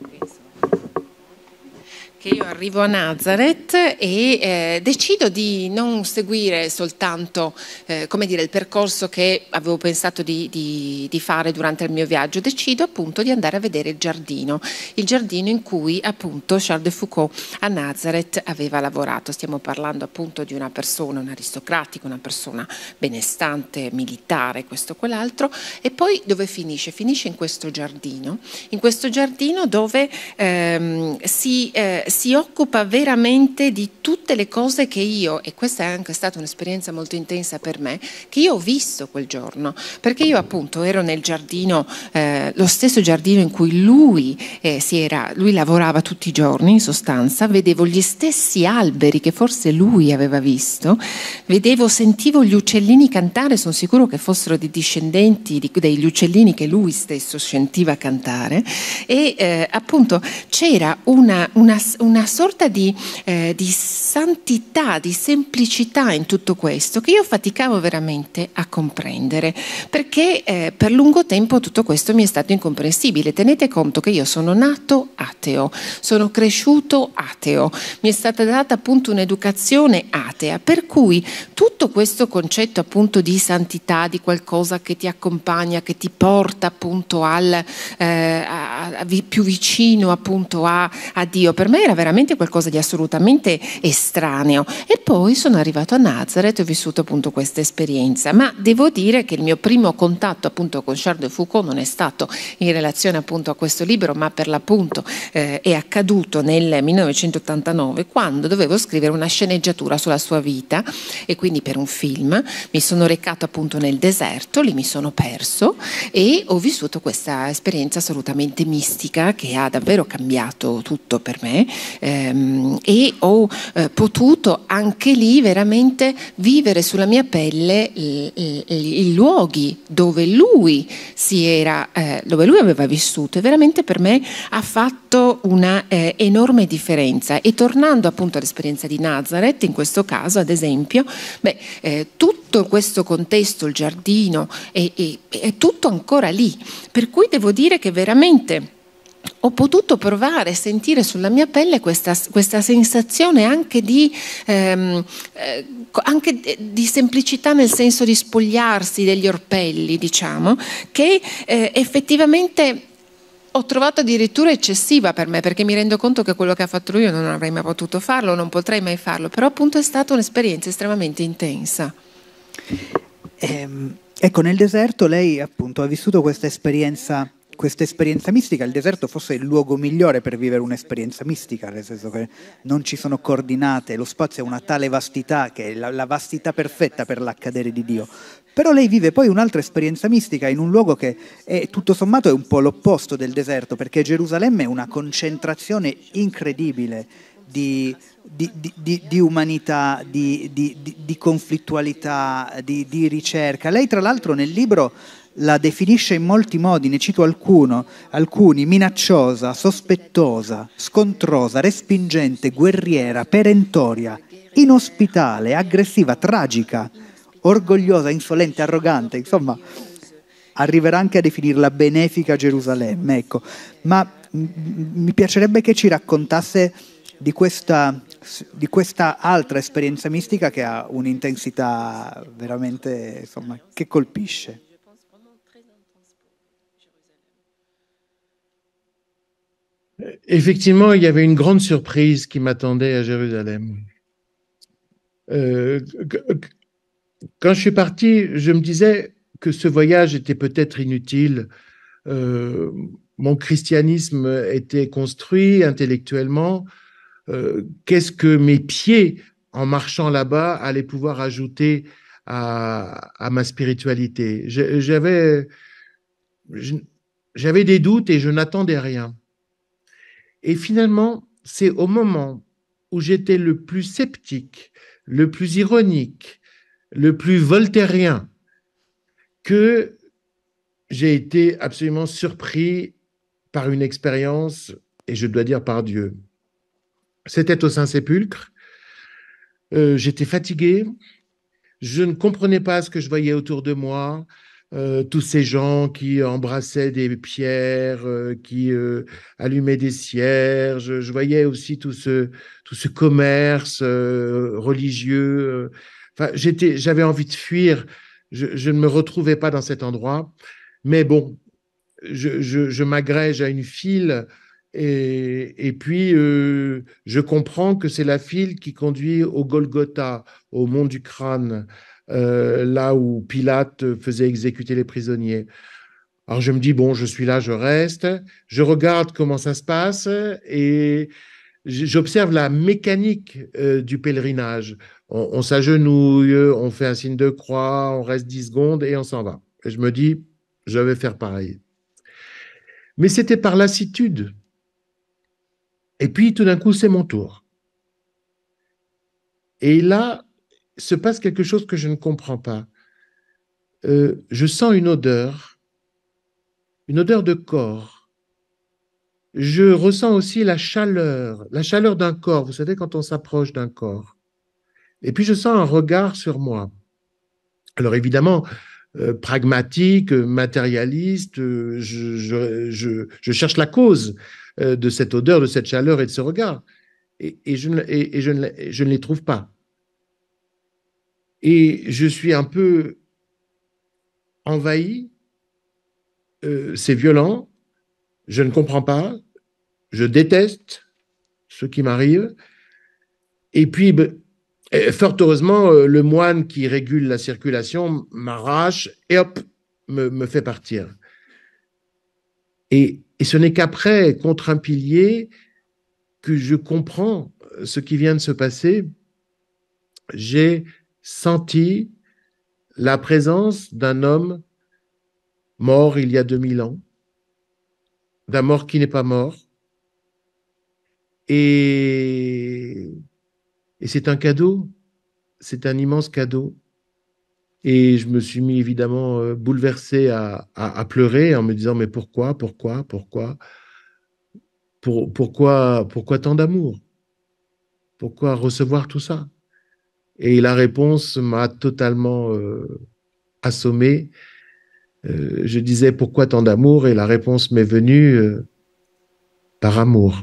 S3: che io arrivo a Nazareth e eh, decido di non seguire soltanto eh, dire, il percorso che avevo pensato di, di, di, fare durante il mio viaggio, decido appunto di andare a vedere il giardino, il giardino in cui appunto Charles de Foucault a Nazareth aveva lavorato. Stiamo parlando appunto di una persona, un aristocratico, una persona benestante, militare, questo o quell'altro. E poi dove finisce? Finisce in questo giardino, in questo giardino dove ehm, si... Eh, si occupa veramente di tutte le cose che io, e questa è anche stata un'esperienza molto intensa per me, che io ho visto quel giorno, perché io appunto ero nel giardino, eh, lo stesso giardino in cui lui, eh, era, lui lavorava tutti i giorni in sostanza, vedevo gli stessi alberi che forse lui aveva visto, vedevo, sentivo gli uccellini cantare, sono sicuro che fossero dei discendenti di, degli uccellini che lui stesso sentiva cantare e eh, appunto c'era una, una una sorta di, eh, di santità, di semplicità in tutto questo che io faticavo veramente a comprendere, perché eh, per lungo tempo tutto questo mi è stato incomprensibile. Tenete conto che io sono nato ateo, sono cresciuto ateo, mi è stata data appunto un'educazione atea, per cui tutto questo concetto appunto di santità, di qualcosa che ti accompagna, che ti porta appunto al, eh, a, a, più vicino appunto a, a Dio, per me era era veramente qualcosa di assolutamente estraneo. E poi sono arrivato a Nazareth e ho vissuto appunto questa esperienza. Ma devo dire che il mio primo contatto appunto con Charles de Foucault non è stato in relazione appunto a questo libro, ma per l'appunto eh, è accaduto nel 1989 quando dovevo scrivere una sceneggiatura sulla sua vita e quindi per un film mi sono recato appunto nel deserto, lì mi sono perso e ho vissuto questa esperienza assolutamente mistica che ha davvero cambiato tutto per me ehm, e ho eh, potuto anche lì veramente vivere sulla mia pelle i luoghi dove lui, era, eh, dove lui aveva vissuto e veramente per me ha fatto una eh, enorme differenza e tornando appunto all'esperienza di Nazareth in questo caso ad esempio beh, eh, tutto questo contesto il giardino è, è, è tutto ancora lì per cui devo dire che veramente ho potuto provare e sentire sulla mia pelle questa, questa sensazione anche di, ehm, eh, anche di, semplicità nel senso di spogliarsi degli orpelli, diciamo, che eh, effettivamente ho trovato addirittura eccessiva per me, perché mi rendo conto che quello che ha fatto lui io non avrei mai potuto farlo, non potrei mai farlo, però appunto è stata un'esperienza estremamente intensa.
S1: Eh, ecco, nel deserto lei appunto ha vissuto questa esperienza questa esperienza mistica, il deserto fosse il luogo migliore per vivere un'esperienza mistica, nel senso che non ci sono coordinate, lo spazio è una tale vastità che è la, la vastità perfetta per l'accadere di Dio. Però lei vive poi un'altra esperienza mistica in un luogo che è, tutto sommato è un po' l'opposto del deserto, perché Gerusalemme è una concentrazione incredibile di, di, di, di umanità, di, conflittualità, di ricerca. Lei tra l'altro nel libro la definisce in molti modi, ne cito alcuno, alcuni, minacciosa, sospettosa, scontrosa, respingente, guerriera, perentoria, inospitale, aggressiva, tragica, orgogliosa, insolente, arrogante, insomma, arriverà anche a definirla benefica Gerusalemme, ecco. Ma mi piacerebbe che ci raccontasse di questa, di questa altra esperienza mistica che ha un'intensità
S2: veramente, insomma, che colpisce. Effectivement, il y avait une grande surprise qui m'attendait à Jérusalem. Euh, quand je suis parti, je me disais que ce voyage était peut-être inutile. Euh, mon christianisme était construit intellectuellement. Euh, qu'est-ce que mes pieds, en marchant là-bas, allaient pouvoir ajouter à ma spiritualité J'avais des doutes et je n'attendais rien. Et finalement, c'est au moment où j'étais le plus sceptique, le plus ironique, le plus voltairien, que j'ai été absolument surpris par une expérience, et je dois dire par Dieu. C'était au Saint-Sépulcre. Euh, j'étais fatigué. Je ne comprenais pas ce que je voyais autour de moi. Euh, tous ces gens qui embrassaient des pierres, euh, qui euh, allumaient des cierges. Je voyais aussi tout ce tout ce commerce religieux. j'étais, j'avais envie de fuir. Je, ne me retrouvais pas dans cet endroit. Mais bon, je, m'agrège à une file. Et, et puis, je comprends que c'est la file qui conduit au Golgotha, au mont du crâne, euh, là où Pilate faisait exécuter les prisonniers. Alors je me dis, bon, je suis là, je reste, je regarde comment ça se passe et j'observe la mécanique euh, du pèlerinage. On, s'agenouille, on fait un signe de croix, on reste 10 secondes et on s'en va. Et je me dis, je vais faire pareil. Mais c'était par lassitude. Et puis tout d'un coup, c'est mon tour. Et là, se passe quelque chose que je ne comprends pas. Euh, je sens une odeur, une odeur de corps. Je ressens aussi la chaleur, la chaleur d'un corps, vous savez, quand on s'approche d'un corps. Et puis je sens un regard sur moi. Alors évidemment, euh, pragmatique, matérialiste, euh, je, cherche la cause de cette odeur, de cette chaleur et de ce regard. et je ne les trouve pas. Et je suis un peu envahi. Euh, c'est violent. Je ne comprends pas. Je déteste ce qui m'arrive. Et puis, ben, euh, fort heureusement, euh, le moine qui régule la circulation m'arrache et hop, me, fait partir. Et, et ce n'est qu'après, contre un pilier, que je comprends ce qui vient de se passer. J'ai senti la présence d'un homme mort il y a 2000 ans, d'un mort qui n'est pas mort. Et, et c'est un cadeau, c'est un immense cadeau. Et je me suis mis évidemment euh, bouleversé à, pleurer en me disant mais pourquoi, pourquoi, pourquoi, pourquoi, pourquoi tant d'amour Pourquoi recevoir tout ça et la réponse m'a totalement euh, assommé. Euh, je disais pourquoi tant d'amour et la réponse m'est venue euh, par amour.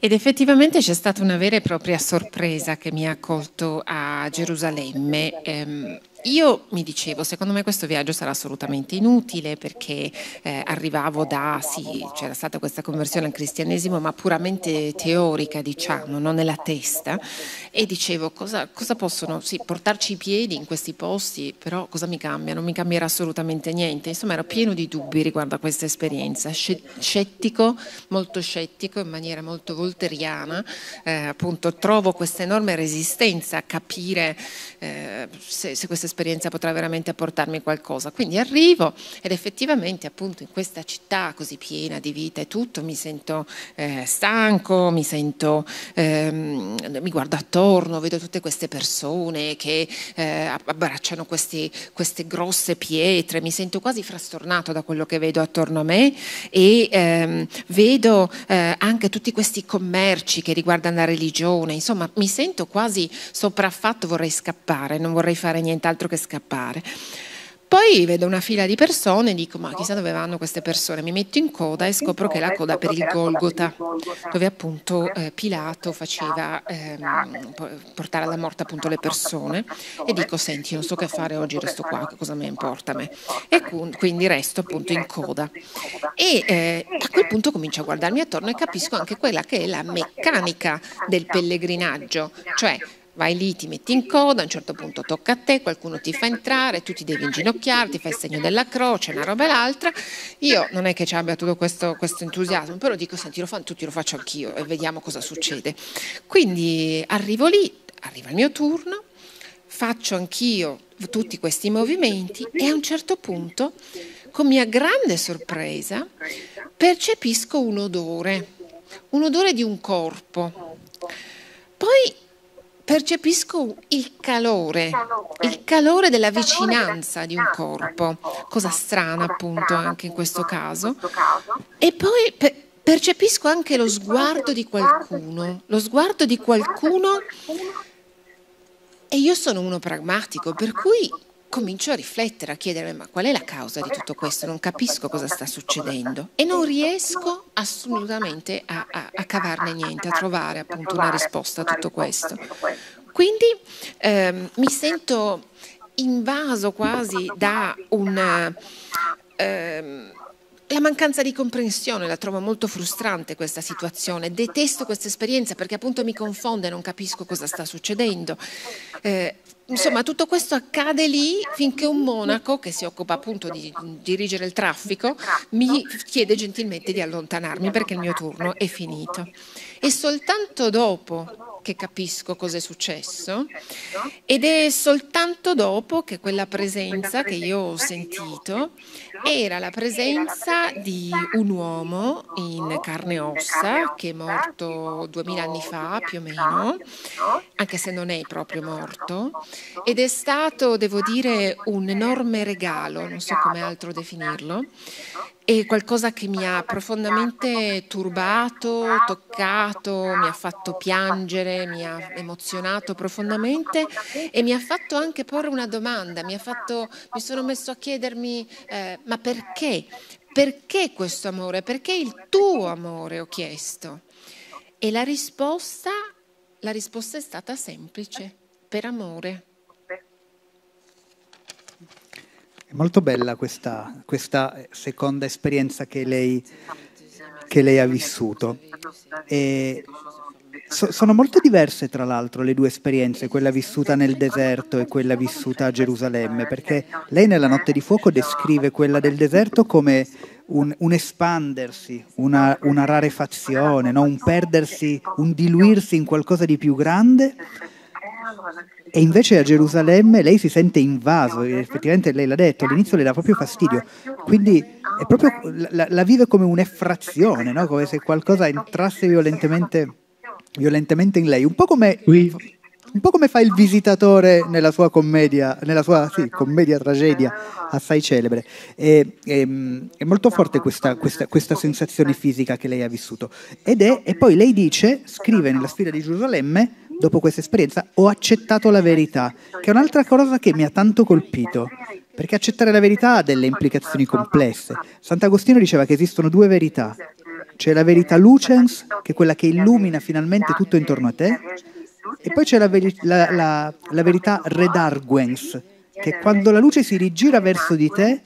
S3: Ed effettivamente c'è stata una vera e propria sorpresa che mi ha accolto a Gerusalemme. Ehm, io mi dicevo, secondo me questo viaggio sarà assolutamente inutile perché eh, arrivavo da, sì, c'era stata questa conversione al cristianesimo, ma puramente teorica, diciamo, non nella testa, e dicevo cosa, cosa possono, sì, portarci i piedi in questi posti, però cosa mi cambia? Non mi cambierà assolutamente niente. Insomma, ero pieno di dubbi riguardo a questa esperienza, scettico, molto scettico, in maniera molto volteriana, eh, appunto trovo questa enorme resistenza a capire eh, se, se questa esperienza esperienza potrà veramente apportarmi qualcosa. Quindi arrivo ed effettivamente appunto in questa città così piena di vita e tutto mi sento eh, stanco, mi sento, ehm, mi guardo attorno, vedo tutte queste persone che eh, abbracciano questi, queste grosse pietre, mi sento quasi frastornato da quello che vedo attorno a me e ehm, vedo eh, anche tutti questi commerci che riguardano la religione, insomma mi sento quasi sopraffatto, vorrei scappare, non vorrei fare nient'altro altro che scappare. Poi vedo una fila di persone e dico ma chissà dove vanno queste persone, mi metto in coda e scopro che è la coda per il Golgota, dove appunto eh, Pilato faceva eh, portare alla morte appunto le persone e dico senti non so che fare oggi, resto qua, cosa mi importa a me? E quindi resto appunto in coda. E eh, a quel punto comincio a guardarmi attorno e capisco anche quella che è la meccanica del pellegrinaggio, cioè vai lì, ti metti in coda, a un certo punto tocca a te, qualcuno ti fa entrare, tu ti devi inginocchiare, ti fai il segno della croce, una roba e l'altra. Io non è che ci abbia tutto questo, questo entusiasmo, però dico, senti, lo fanno tutti, lo faccio anch'io e vediamo cosa succede. Quindi arrivo lì, arriva il mio turno, faccio anch'io tutti questi movimenti e a un certo punto, con mia grande sorpresa, percepisco un odore, un odore di un corpo. Poi percepisco il calore, il calore della vicinanza di un corpo, cosa strana appunto anche in questo caso, e poi per, percepisco anche lo sguardo di qualcuno, lo sguardo di qualcuno e io sono uno pragmatico, per cui comincio a riflettere, a chiedermi ma qual è la causa di tutto questo? Non capisco cosa sta succedendo e non riesco assolutamente a, a, a cavarne niente, a trovare appunto una risposta a tutto questo. Quindi ehm, mi sento invaso quasi da una... Ehm, la mancanza di comprensione la trovo molto frustrante questa situazione, detesto questa esperienza perché appunto mi confonde, non capisco cosa sta succedendo. Eh, Insomma, tutto questo accade lì finché un monaco che si occupa appunto di dirigere il traffico mi chiede gentilmente di allontanarmi perché il mio turno è finito e soltanto dopo che capisco cosa è successo ed è soltanto dopo che quella presenza che io ho sentito era la presenza di un uomo in carne e ossa che è morto duemila anni fa più o meno, anche se non è proprio morto, ed è stato, devo dire, un enorme regalo, non so come altro definirlo, è qualcosa che mi ha profondamente turbato, toccato, mi ha fatto piangere, mi ha emozionato profondamente e mi ha fatto anche porre una domanda, mi, fatto, mi sono messo a chiedermi eh, ma perché? Perché questo amore? Perché il tuo amore? Ho chiesto. E la risposta, la risposta è stata semplice, per amore.
S1: È molto bella questa, questa seconda esperienza che lei, che lei ha vissuto. E so, sono molto diverse, tra l'altro, le due esperienze, quella vissuta nel deserto e quella vissuta a Gerusalemme, perché lei nella notte di fuoco descrive quella del deserto come un, un, espandersi, una, una rarefazione, no? un perdersi, un diluirsi in qualcosa di più grande. E invece a Gerusalemme lei si sente invaso, effettivamente lei l'ha detto, all'inizio le dà proprio fastidio. Quindi proprio, la, la, vive come un'effrazione, no? come se qualcosa entrasse violentemente, violentemente in lei, un po' come... Oui. Un po' come fa il visitatore nella sua commedia, nella sua sì, commedia tragedia assai celebre. E, e, ehm, è molto forte questa, questa, questa, sensazione fisica che lei ha vissuto. Ed è, e poi lei dice, scrive nella sfida di Gerusalemme, dopo questa esperienza, ho accettato la verità, che è un'altra cosa che mi ha tanto colpito, perché accettare la verità ha delle implicazioni complesse. Sant'Agostino diceva che esistono due verità. C'è la verità lucens, che è quella che illumina finalmente tutto intorno a te, e poi c'è la, veri- la, la, la verità redarguens, che è quando la luce si rigira verso di te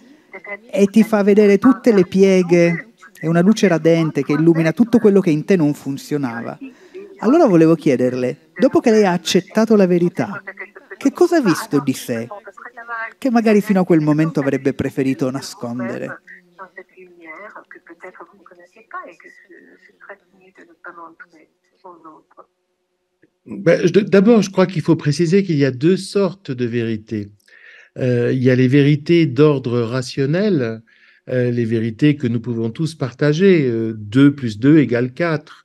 S1: e ti fa vedere tutte le pieghe, è una luce radente che illumina tutto quello che in te non funzionava. Allora volevo chiederle, Dopo che lei ha accettato la verità, che cosa ha visto di sé che magari fino a quel momento avrebbe preferito nascondere?
S2: Bah, d'abord, je crois qu'il faut préciser qu'il y a deux sortes de vérités. Euh, il y a les vérités d'ordre rationnel, euh, les vérités que nous pouvons tous partager. 2 euh, plus 2 égale 4.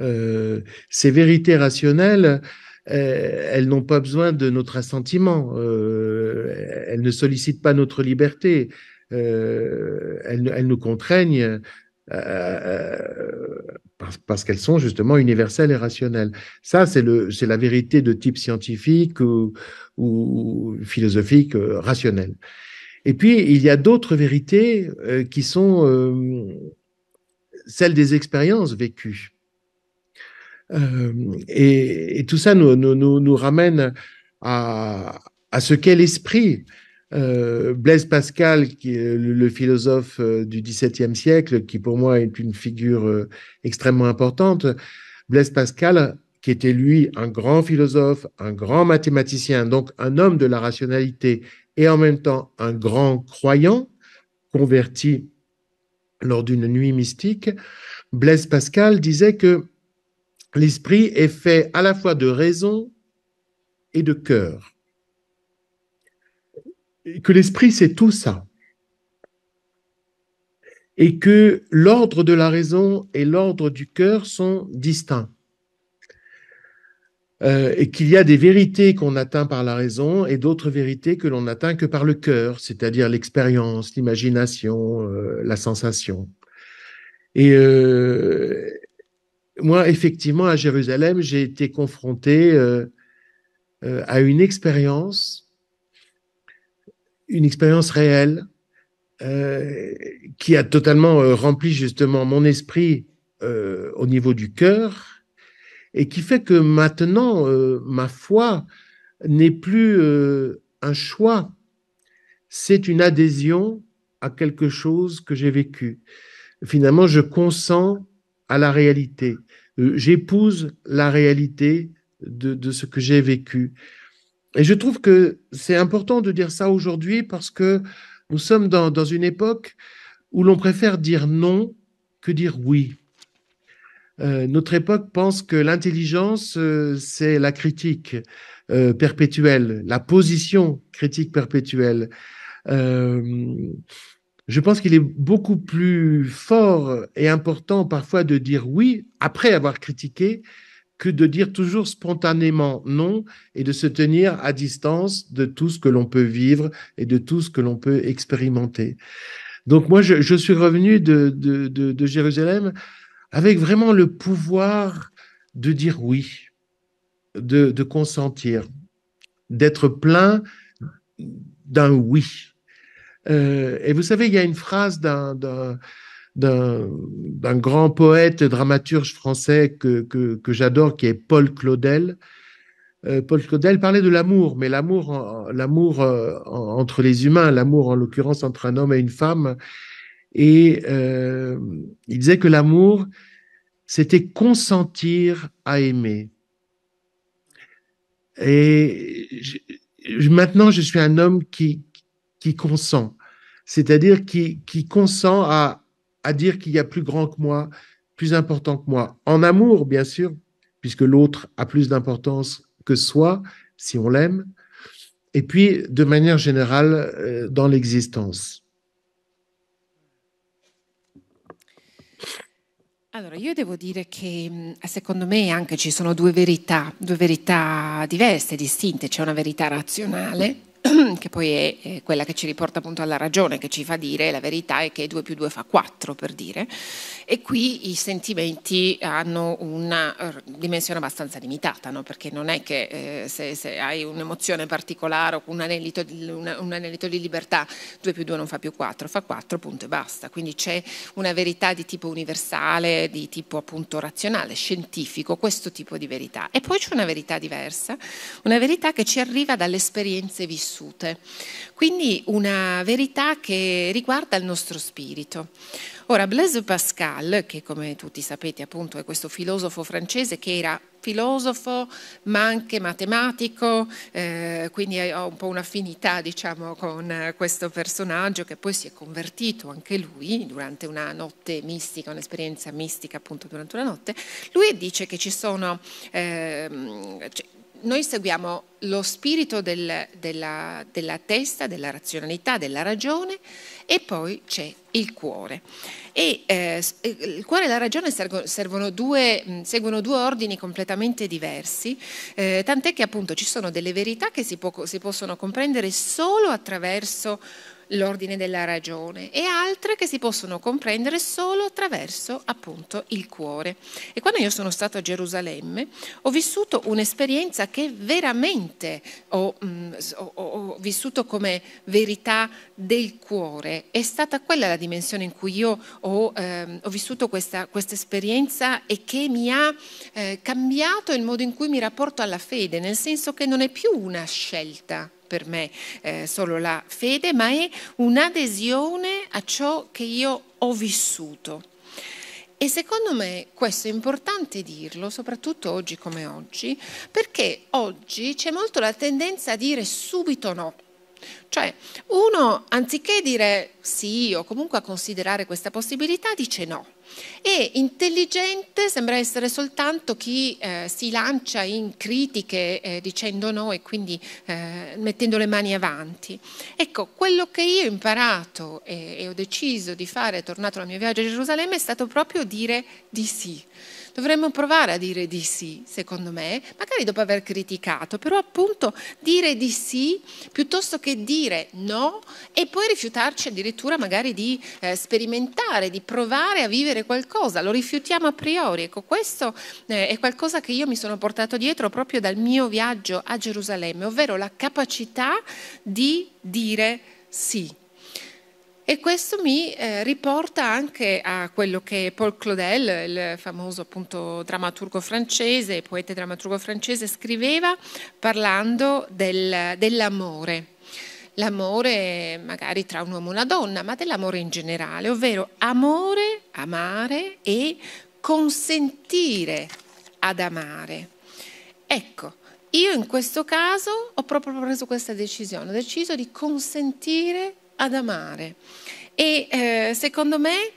S2: Euh, ces vérités rationnelles, euh, elles n'ont pas besoin de notre assentiment, euh, elles ne sollicitent pas notre liberté, elles, nous contraignent parce, qu'elles sont justement universelles et rationnelles. Ça, c'est la vérité de type scientifique ou, ou philosophique rationnelle. Et puis, il y a d'autres vérités qui sont celles des expériences vécues. Euh, et, tout ça nous, ramène à, ce qu'est l'esprit. Euh, Blaise Pascal, le, philosophe euh, du XVIIe siècle, qui pour moi est une figure extrêmement importante, Blaise Pascal, qui était lui un grand philosophe, un grand mathématicien, donc un homme de la rationalité et en même temps un grand croyant, converti lors d'une nuit mystique, Blaise Pascal disait que l'esprit est fait à la fois de raison et de cœur. Que l'esprit, c'est tout ça. Et que l'ordre de la raison et l'ordre du cœur sont distincts. Euh, et qu'il y a des vérités qu'on atteint par la raison et d'autres vérités que l'on n'atteint que par le cœur, c'est-à-dire l'expérience, l'imagination, euh, la sensation. Et, euh, moi, effectivement, à Jérusalem, j'ai été confronté euh, euh, à une expérience, une expérience réelle, euh, qui a totalement rempli justement mon esprit au niveau du cœur, et qui fait que maintenant, ma foi n'est plus un choix, c'est une adhésion à quelque chose que j'ai vécu. Finalement, je consens à la réalité. Euh, j'épouse la réalité de, ce que j'ai vécu. Et je trouve que c'est important de dire ça aujourd'hui parce que nous sommes dans, une époque où l'on préfère dire non que dire oui. Euh, notre époque pense que l'intelligence, euh, c'est la critique perpétuelle, la position critique perpétuelle je pense qu'il est beaucoup plus fort et important parfois de dire oui après avoir critiqué que de dire toujours spontanément non et de se tenir à distance de tout ce que l'on peut vivre et de tout ce que l'on peut expérimenter. Donc moi, je, suis revenu de, Jérusalem avec vraiment le pouvoir de dire oui, de, consentir, d'être plein d'un oui. Euh, et vous savez, il y a une phrase d'un grand poète dramaturge français que, j'adore, qui est Paul Claudel. Euh, Paul Claudel parlait de l'amour, mais l'amour l'amour euh, entre les humains, l'amour en l'occurrence entre un homme et une femme. Et il disait que l'amour, c'était consentir à aimer. Et maintenant, je suis un homme qui, consent, c'est-à-dire qui, consent à, dire qu'il y a plus grand que moi, plus important que moi. En amour, bien sûr, puisque l'autre a plus d'importance que soi, si on l'aime, et puis de manière générale euh, dans l'existence.
S3: Alors, io devo dire che mm, secondo me anche ci sono due verità, due verità diverse, distinte. C'è una verità razionale che poi è quella che ci riporta appunto alla ragione, che ci fa dire la verità è che 2 più 2 fa 4 per dire, e qui i sentimenti hanno una eh, dimensione abbastanza limitata, no? perché non è che eh, se, se, hai un'emozione particolare o un anelito, una, un anelito, di libertà 2 più 2 non fa più 4, fa 4 punto e basta, quindi c'è una verità di tipo universale, di tipo appunto razionale, scientifico, questo tipo di verità. E poi c'è una verità diversa, una verità che ci arriva dalle esperienze vissute vissute. Quindi una verità che riguarda il nostro spirito. Ora, Blaise Pascal, che come tutti sapete appunto è questo filosofo francese che era filosofo ma anche matematico, eh, quindi ho un po' un'affinità diciamo con eh, questo personaggio che poi si è convertito anche lui durante una notte mistica, un'esperienza mistica appunto durante una notte, lui dice che ci sono, eh, noi seguiamo lo spirito del, della, della, testa, della razionalità, della ragione e poi c'è il cuore. E, eh, eh il cuore e la ragione due, mm, seguono due ordini completamente diversi, eh, tant'è che appunto ci sono delle verità che si, può, si possono comprendere solo attraverso l'ordine della ragione e altre che si possono comprendere solo attraverso appunto il cuore. E quando io sono stato a Gerusalemme ho vissuto un'esperienza che veramente ho, mh, mm, ho, ho vissuto come verità del cuore. È stata quella la dimensione in cui io ho, ehm, ho vissuto questa, questa, esperienza e che mi ha eh, cambiato il modo in cui mi rapporto alla fede, nel senso che non è più una scelta per me eh, solo la fede, ma è un'adesione a ciò che io ho vissuto. E secondo me questo è importante dirlo, soprattutto oggi come oggi, perché oggi c'è molto la tendenza a dire subito no cioè, uno, anziché dire sì o comunque a considerare questa possibilità, dice no. E intelligente sembra essere soltanto chi eh, si lancia in critiche eh, dicendo no e quindi eh, mettendo le mani avanti. Ecco, quello che io ho imparato e, e ho deciso di fare, tornato dal mio viaggio a Gerusalemme, è stato proprio dire di sì dovremmo provare a dire di sì, secondo me, magari dopo aver criticato, però appunto dire di sì piuttosto che dire no e poi rifiutarci addirittura magari di eh, sperimentare, di provare a vivere qualcosa, lo rifiutiamo a priori. Ecco, questo eh, è qualcosa che io mi sono portato dietro proprio dal mio viaggio a Gerusalemme, ovvero la capacità di dire sì. E questo mi eh, riporta anche a quello che Paul Claudel, il famoso appunto drammaturgo francese, poeta drammaturgo francese, scriveva parlando del, dell'amore. L'amore magari tra un uomo e una donna, ma dell'amore in generale, ovvero amore, amare e consentire ad amare. Ecco, io in questo caso ho proprio preso questa decisione, ho deciso di consentire ad amare. E eh, secondo me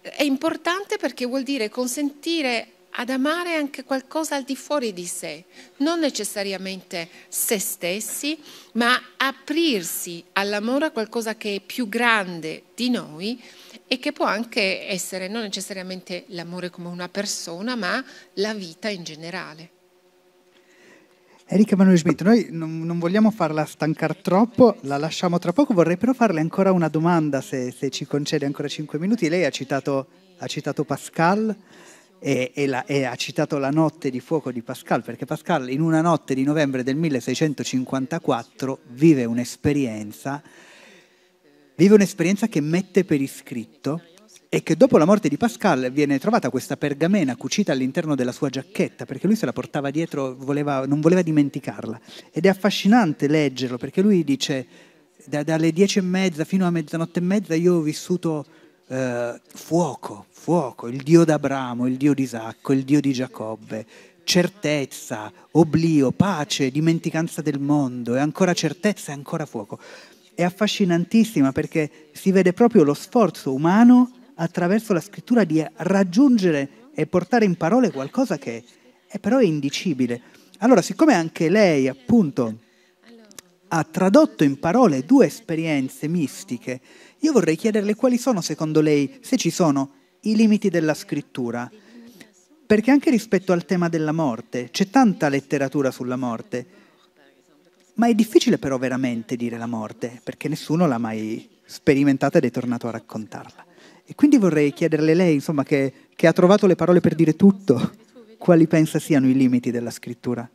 S3: è importante perché vuol dire consentire ad amare anche qualcosa al di fuori di sé, non necessariamente se stessi, ma aprirsi all'amore a qualcosa che è più grande di noi e che può anche essere non necessariamente l'amore come una persona, ma la vita in generale.
S1: Erika Manuel Schmidt, noi non, non, vogliamo farla stancare troppo, la lasciamo tra poco, vorrei però farle ancora una domanda se, se ci concede ancora cinque minuti. Lei ha citato, ha citato Pascal e, e, la, e, ha citato la notte di fuoco di Pascal, perché Pascal in una notte di novembre del 1654 vive un'esperienza, vive un'esperienza che mette per iscritto e che dopo la morte di Pascal viene trovata questa pergamena cucita all'interno della sua giacchetta, perché lui se la portava dietro, voleva, non voleva dimenticarla. Ed è affascinante leggerlo, perché lui dice, da, dalle dieci e mezza fino a mezzanotte e mezza io ho vissuto eh, fuoco, fuoco, il Dio d'Abramo, il Dio di Isacco, il Dio di Giacobbe, certezza, oblio, pace, dimenticanza del mondo, e ancora certezza e ancora fuoco. È affascinantissima perché si vede proprio lo sforzo umano attraverso la scrittura di raggiungere e portare in parole qualcosa che è però indicibile. Allora, siccome anche lei appunto ha tradotto in parole due esperienze mistiche, io vorrei chiederle quali sono secondo lei, se ci sono, i limiti della scrittura. Perché anche rispetto al tema della morte, c'è tanta letteratura sulla morte, ma è difficile però veramente dire la morte, perché nessuno l'ha mai sperimentata ed è tornato a raccontarla. E quindi vorrei chiederle lei, insomma, che, che ha trouvé les parole pour dire tutto, quali pensa siano i limiti della scrittura.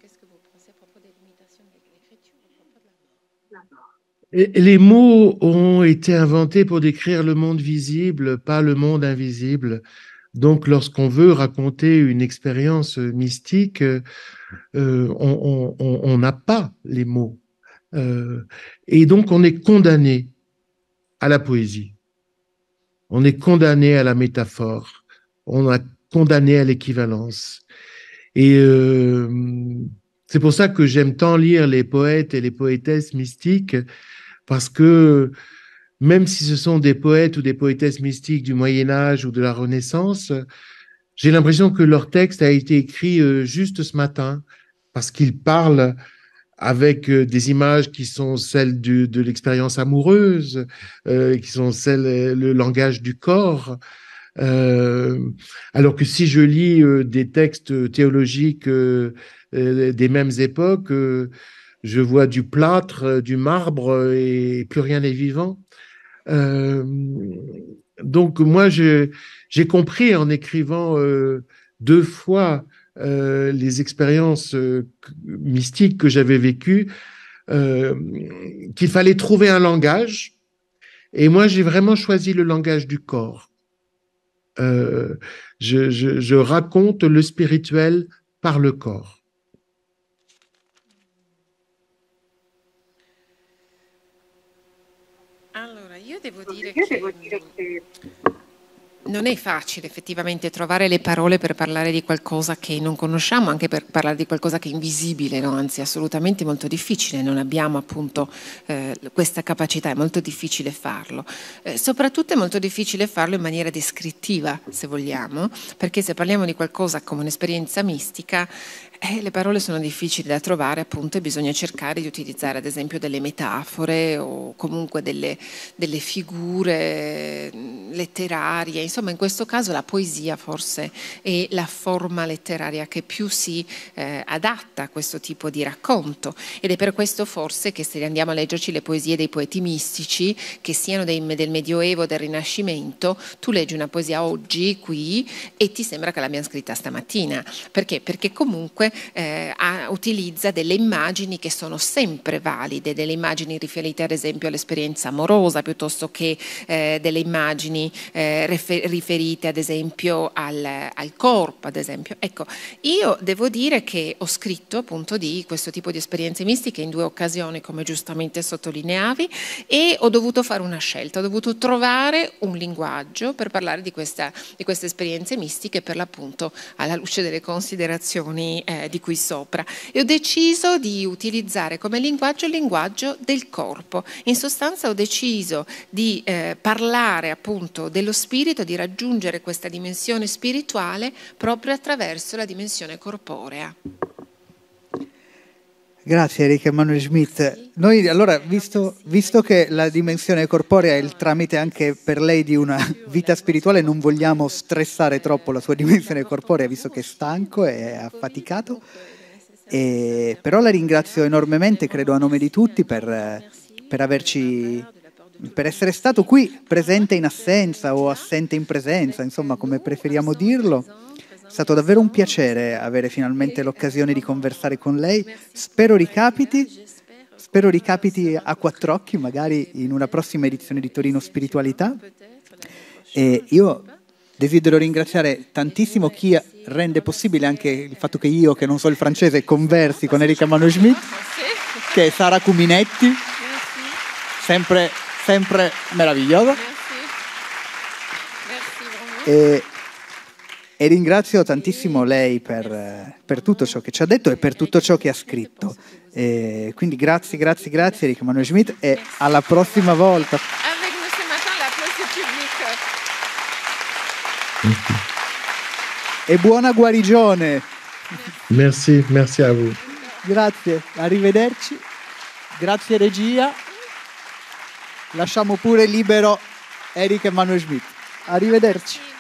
S2: Et les mots ont été inventés pour décrire le monde visible, pas le monde invisible. Donc, lorsqu'on veut raconter une expérience mystique, euh, on n'a pas les mots. Euh, et donc, on est condamné à la poésie. On est condamné à la métaphore, on a condamné à l'équivalence. Et euh, c'est pour ça que j'aime tant lire les poètes et les poétesses mystiques, parce que même si ce sont des poètes ou des poétesses mystiques du Moyen Âge ou de la Renaissance, j'ai l'impression que leur texte a été écrit euh, juste ce matin, parce qu'ils parlent avec euh, des images qui sont celles de l'expérience amoureuse, euh, qui sont celles euh, le langage du corps. alors que si je lis des textes théologiques des mêmes époques, je vois du plâtre, du marbre et plus rien n'est vivant. donc moi, j'ai compris en écrivant deux fois euh, les expériences euh, mystiques que j'avais vécues, euh, qu'il fallait trouver un langage. Et moi, j'ai vraiment choisi le langage du corps. Je, raconte le spirituel par le corps.
S3: devo dire non è facile effettivamente trovare le parole per parlare di qualcosa che non conosciamo, anche per parlare di qualcosa che è invisibile, no? anzi assolutamente molto difficile, non abbiamo appunto eh, questa capacità, è molto difficile farlo. Eh, soprattutto è molto difficile farlo in maniera descrittiva, se vogliamo, perché se parliamo di qualcosa come un'esperienza mistica, eh, le parole sono difficili da trovare, appunto, e bisogna cercare di utilizzare ad esempio delle metafore o comunque delle, delle figure mm, letterarie. Insomma, in questo caso la poesia forse è la forma letteraria che più si eh, adatta a questo tipo di racconto ed è per questo forse che se andiamo a leggerci le poesie dei poeti mistici, che siano dei, del Medioevo, del Rinascimento, tu leggi una poesia oggi qui e ti sembra che l'abbiano scritta stamattina. Perché? Perché comunque eh, utilizza delle immagini che sono sempre valide, delle immagini riferite ad esempio all'esperienza amorosa piuttosto che eh, delle immagini eh, riferite ad esempio al, al, corpo, ad esempio. Ecco, io devo dire che ho scritto appunto di questo tipo di esperienze mistiche in due occasioni, come giustamente sottolineavi, e ho dovuto fare una scelta, ho dovuto trovare un linguaggio per parlare di, questa, di queste esperienze mistiche per l'appunto alla luce delle considerazioni. Eh, di qui sopra e ho deciso di utilizzare come linguaggio il linguaggio del corpo. In sostanza ho deciso di eh, parlare appunto dello spirito, di raggiungere questa dimensione spirituale proprio attraverso la dimensione corporea.
S1: Grazie Erika Emanuele Schmidt. Noi allora, visto, visto, che la dimensione corporea è il tramite anche per lei di una vita spirituale, non vogliamo stressare troppo la sua dimensione corporea, visto che è stanco e affaticato, e, però la ringrazio enormemente, credo a nome di tutti, per, per, averci, per essere stato qui presente in assenza o assente in presenza, insomma come preferiamo dirlo. È stato davvero un piacere avere finalmente l'occasione di conversare con lei. Spero ricapiti. Spero ricapiti a quattro occhi, magari in una prossima edizione di Torino Spiritualità. E io desidero ringraziare tantissimo chi rende possibile anche il fatto che io, che non so il francese, conversi con Erika Manoschmidt, che è Sara Cuminetti, sempre, sempre meravigliosa. Grazie, e ringrazio tantissimo lei per, per, tutto ciò che ci ha detto e per tutto ciò che ha scritto. E quindi grazie, grazie, grazie Eric Manuel Schmidt e alla prossima
S2: volta. E buona guarigione. Merci, merci a voi.
S1: Grazie, arrivederci. Grazie regia. Lasciamo pure libero Eric Emanuele Schmidt. Arrivederci.